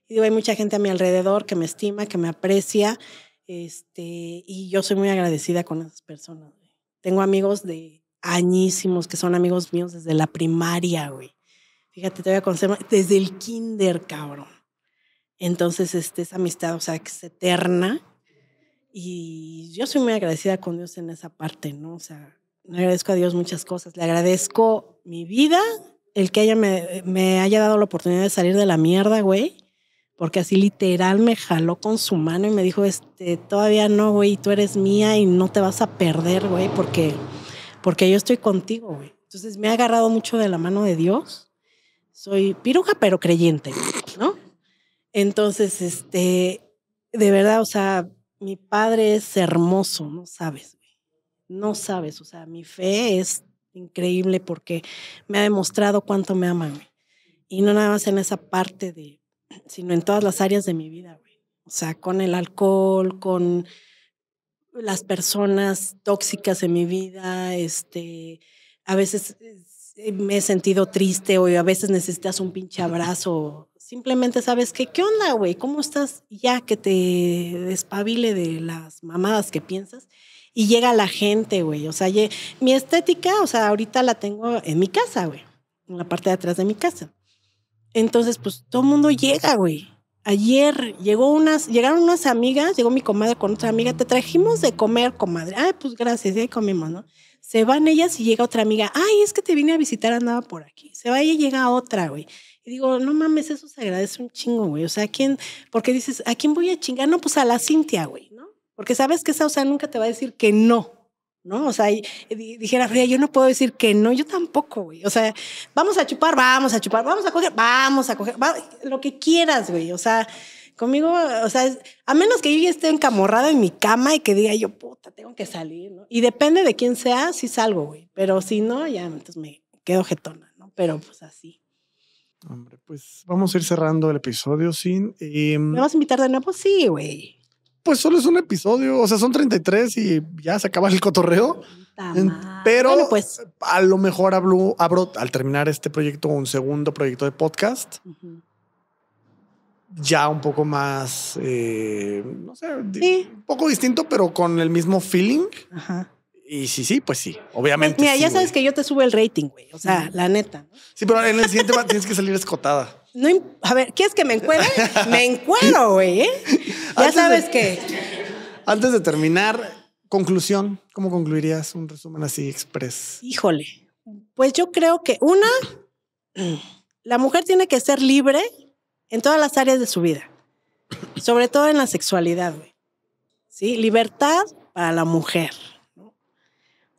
Y digo, hay mucha gente a mi alrededor que me estima, que me aprecia, este, y yo soy muy agradecida con esas personas, Tengo amigos de añísimos que son amigos míos desde la primaria, güey. Fíjate, te voy a conocer desde el kinder, cabrón entonces, este, esa amistad, o sea, que es eterna. Y yo soy muy agradecida con Dios en esa parte, ¿no? O sea, le agradezco a Dios muchas cosas. Le agradezco mi vida, el que haya me, haya dado la oportunidad de salir de la mierda, güey. Porque así literal me jaló con su mano y me dijo, este, todavía no, güey, tú eres mía y no te vas a perder, güey, porque, porque yo estoy contigo, güey. Entonces me ha agarrado mucho de la mano de Dios. Soy piruja, pero creyente, ¿no? Entonces, este, de verdad, o sea, mi padre es hermoso, no sabes, No sabes, o sea, mi fe es increíble porque me ha demostrado cuánto me ama, Y no nada más en esa parte de, sino en todas las áreas de mi vida, güey. O sea, con el alcohol, con las personas tóxicas en mi vida, este, a veces eh, me he sentido triste o a veces necesitas un pinche abrazo Simplemente sabes que, ¿qué onda, güey? ¿Cómo estás? Ya que te despabile de las mamadas que piensas y llega la gente, güey. O sea, mi estética, o sea, ahorita la tengo en mi casa, güey, en la parte de atrás de mi casa. Entonces, pues todo el mundo llega, güey. Ayer llegó unas, llegaron unas amigas, llegó mi comadre con otra amiga, te trajimos de comer, comadre. Ay, ah, pues gracias, ya comimos, ¿no? Se van ellas y llega otra amiga. Ay, es que te vine a visitar, andaba por aquí. Se va y llega otra, güey. Y digo, no mames, eso se agradece un chingo, güey. O sea, ¿a quién? Porque dices, ¿a quién voy a chingar? No, pues a la Cintia, güey, ¿no? Porque sabes que esa, o sea, nunca te va a decir que no. ¿no? O sea, dijera Frida, yo no puedo decir que no, yo tampoco, güey. O sea, vamos a chupar, vamos a chupar, vamos a coger, vamos a coger, lo que quieras, güey. O sea, conmigo, o sea, a menos que yo ya esté encamorrada en mi cama y que diga yo, puta, tengo que salir, ¿no? Y depende de quién sea, si salgo, güey. Pero si no, ya entonces me quedo jetona, ¿no? Pero pues así. Hombre, pues vamos a ir cerrando el episodio sin. Em, ¿Me vas a invitar de nuevo? Sí, güey. Pues solo es un episodio, o sea, son 33 y ya se acaba el cotorreo. Pero pues. a lo mejor abro al terminar este proyecto, un segundo proyecto de podcast, ya un poco más, eh, no sé, un poco distinto, pero con el mismo feeling. Ajá y sí, sí, pues sí, obviamente. mira, ya sabes que yo te subo el rating, güey. O sea, ah. la neta. Sí, pero en el siguiente tienes que salir escotada. a ver, ¿quieres que me encuere? me encuero, güey. ¿eh? Ya sabes que. Antes de terminar, conclusión, ¿cómo concluirías un resumen así express? Híjole, pues yo creo que una, la mujer tiene que ser libre en todas las áreas de su vida, sobre todo en la sexualidad, güey. ¿Sí? Libertad para la mujer.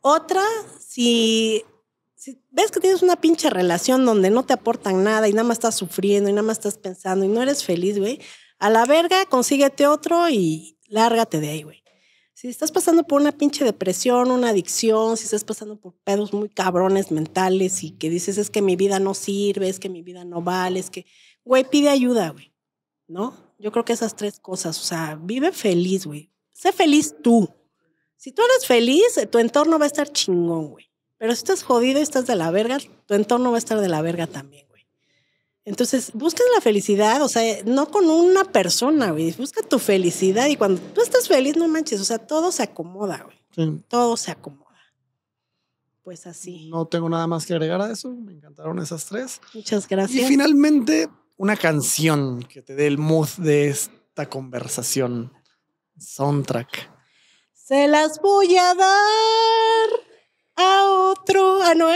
Otra, si, ves que tienes una pinche relación donde no te aportan nada y nada más estás sufriendo y nada más estás pensando y no eres feliz, güey, a la verga, consíguete otro y lárgate de ahí, güey. Si estás pasando por una pinche depresión, una adicción, si estás pasando por pedos muy cabrones mentales y que dices es que mi vida no sirve, es que mi vida no vale, es que, güey, pide ayuda, güey, ¿no? Yo creo que esas tres cosas, o sea, vive feliz, güey. Sé feliz tú, si tú eres feliz, tu entorno va a estar chingón, güey. Pero si estás jodido y estás de la verga, tu entorno va a estar de la verga también, güey. Entonces, buscas la felicidad, o sea, no con una persona, güey. Busca tu felicidad y cuando tú estás feliz, no manches, o sea, todo se acomoda, güey. Todo se acomoda. Pues así. No tengo nada más que agregar a eso. Me encantaron esas tres. Muchas gracias. Y finalmente, una canción que te dé el mood de esta conversación. Soundtrack. Se las voy a dar a otro. a no,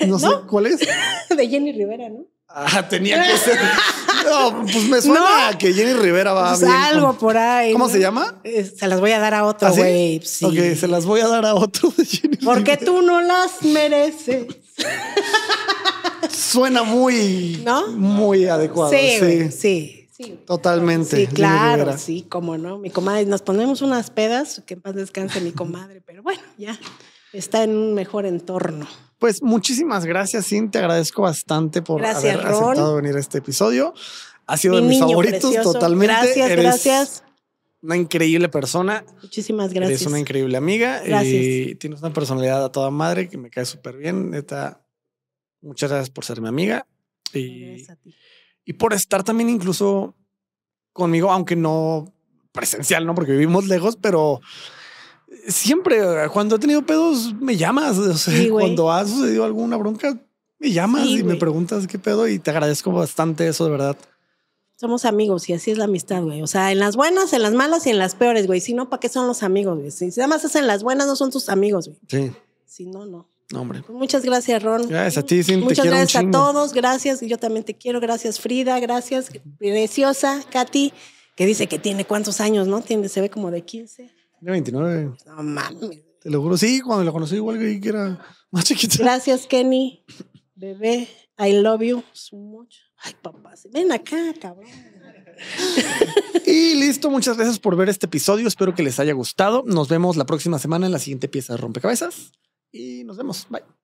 no, ¿No? sé cuál es. de Jenny Rivera, ¿no? Ah, tenía que ser. No, pues me suena a que Jenny Rivera va pues Algo por ahí. ¿Cómo se llama? se las voy a dar a otro, ¿Ah, güey. sí? Ok, se las voy a dar a otro de Jenny Porque tú no las mereces. Suena muy, muy adecuado. Sí, sí. sí. Totalmente. Sí, claro, sí, como no. Mi comadre, nos ponemos unas pedas, que en paz descanse mi comadre, pero bueno, ya está en un mejor entorno. Pues muchísimas gracias, Sin, te agradezco bastante por haber aceptado venir a este episodio. Ha sido de mis favoritos totalmente. Gracias, gracias. Una increíble persona. Muchísimas gracias. es una increíble amiga. Gracias. Y tienes una personalidad a toda madre que me cae súper bien. Neta, muchas gracias por ser mi amiga. gracias a ti y por estar también incluso conmigo, aunque no presencial, ¿no? Porque vivimos lejos, pero siempre eh, cuando he tenido pedos me llamas. O sea, cuando ha sucedido alguna bronca, me llamas y me preguntas qué pedo y te agradezco bastante eso, de verdad. Somos amigos y así es la amistad, güey. O sea, en las buenas, en las malas y en las peores, güey. Si no, ¿para qué son los amigos, Si nada más hacen las buenas, no son tus amigos, güey. Sí. Si no, no. Pues muchas gracias, Ron. Gracias a ti, Sin, Muchas gracias a todos. Gracias. Yo también te quiero. Gracias, Frida. Gracias, preciosa Katy, que dice que tiene cuántos años, ¿no? Tiene, se ve como de 15. De 29. No mames. Te lo juro. Sí, cuando la conocí, igual que era más chiquita. Gracias, Kenny. Bebé, I love you so much. Ay, papá, ven acá, cabrón. y listo, muchas gracias por ver este episodio. Espero que les haya gustado. Nos vemos la próxima semana en la siguiente pieza de rompecabezas y nos vemos. Bye.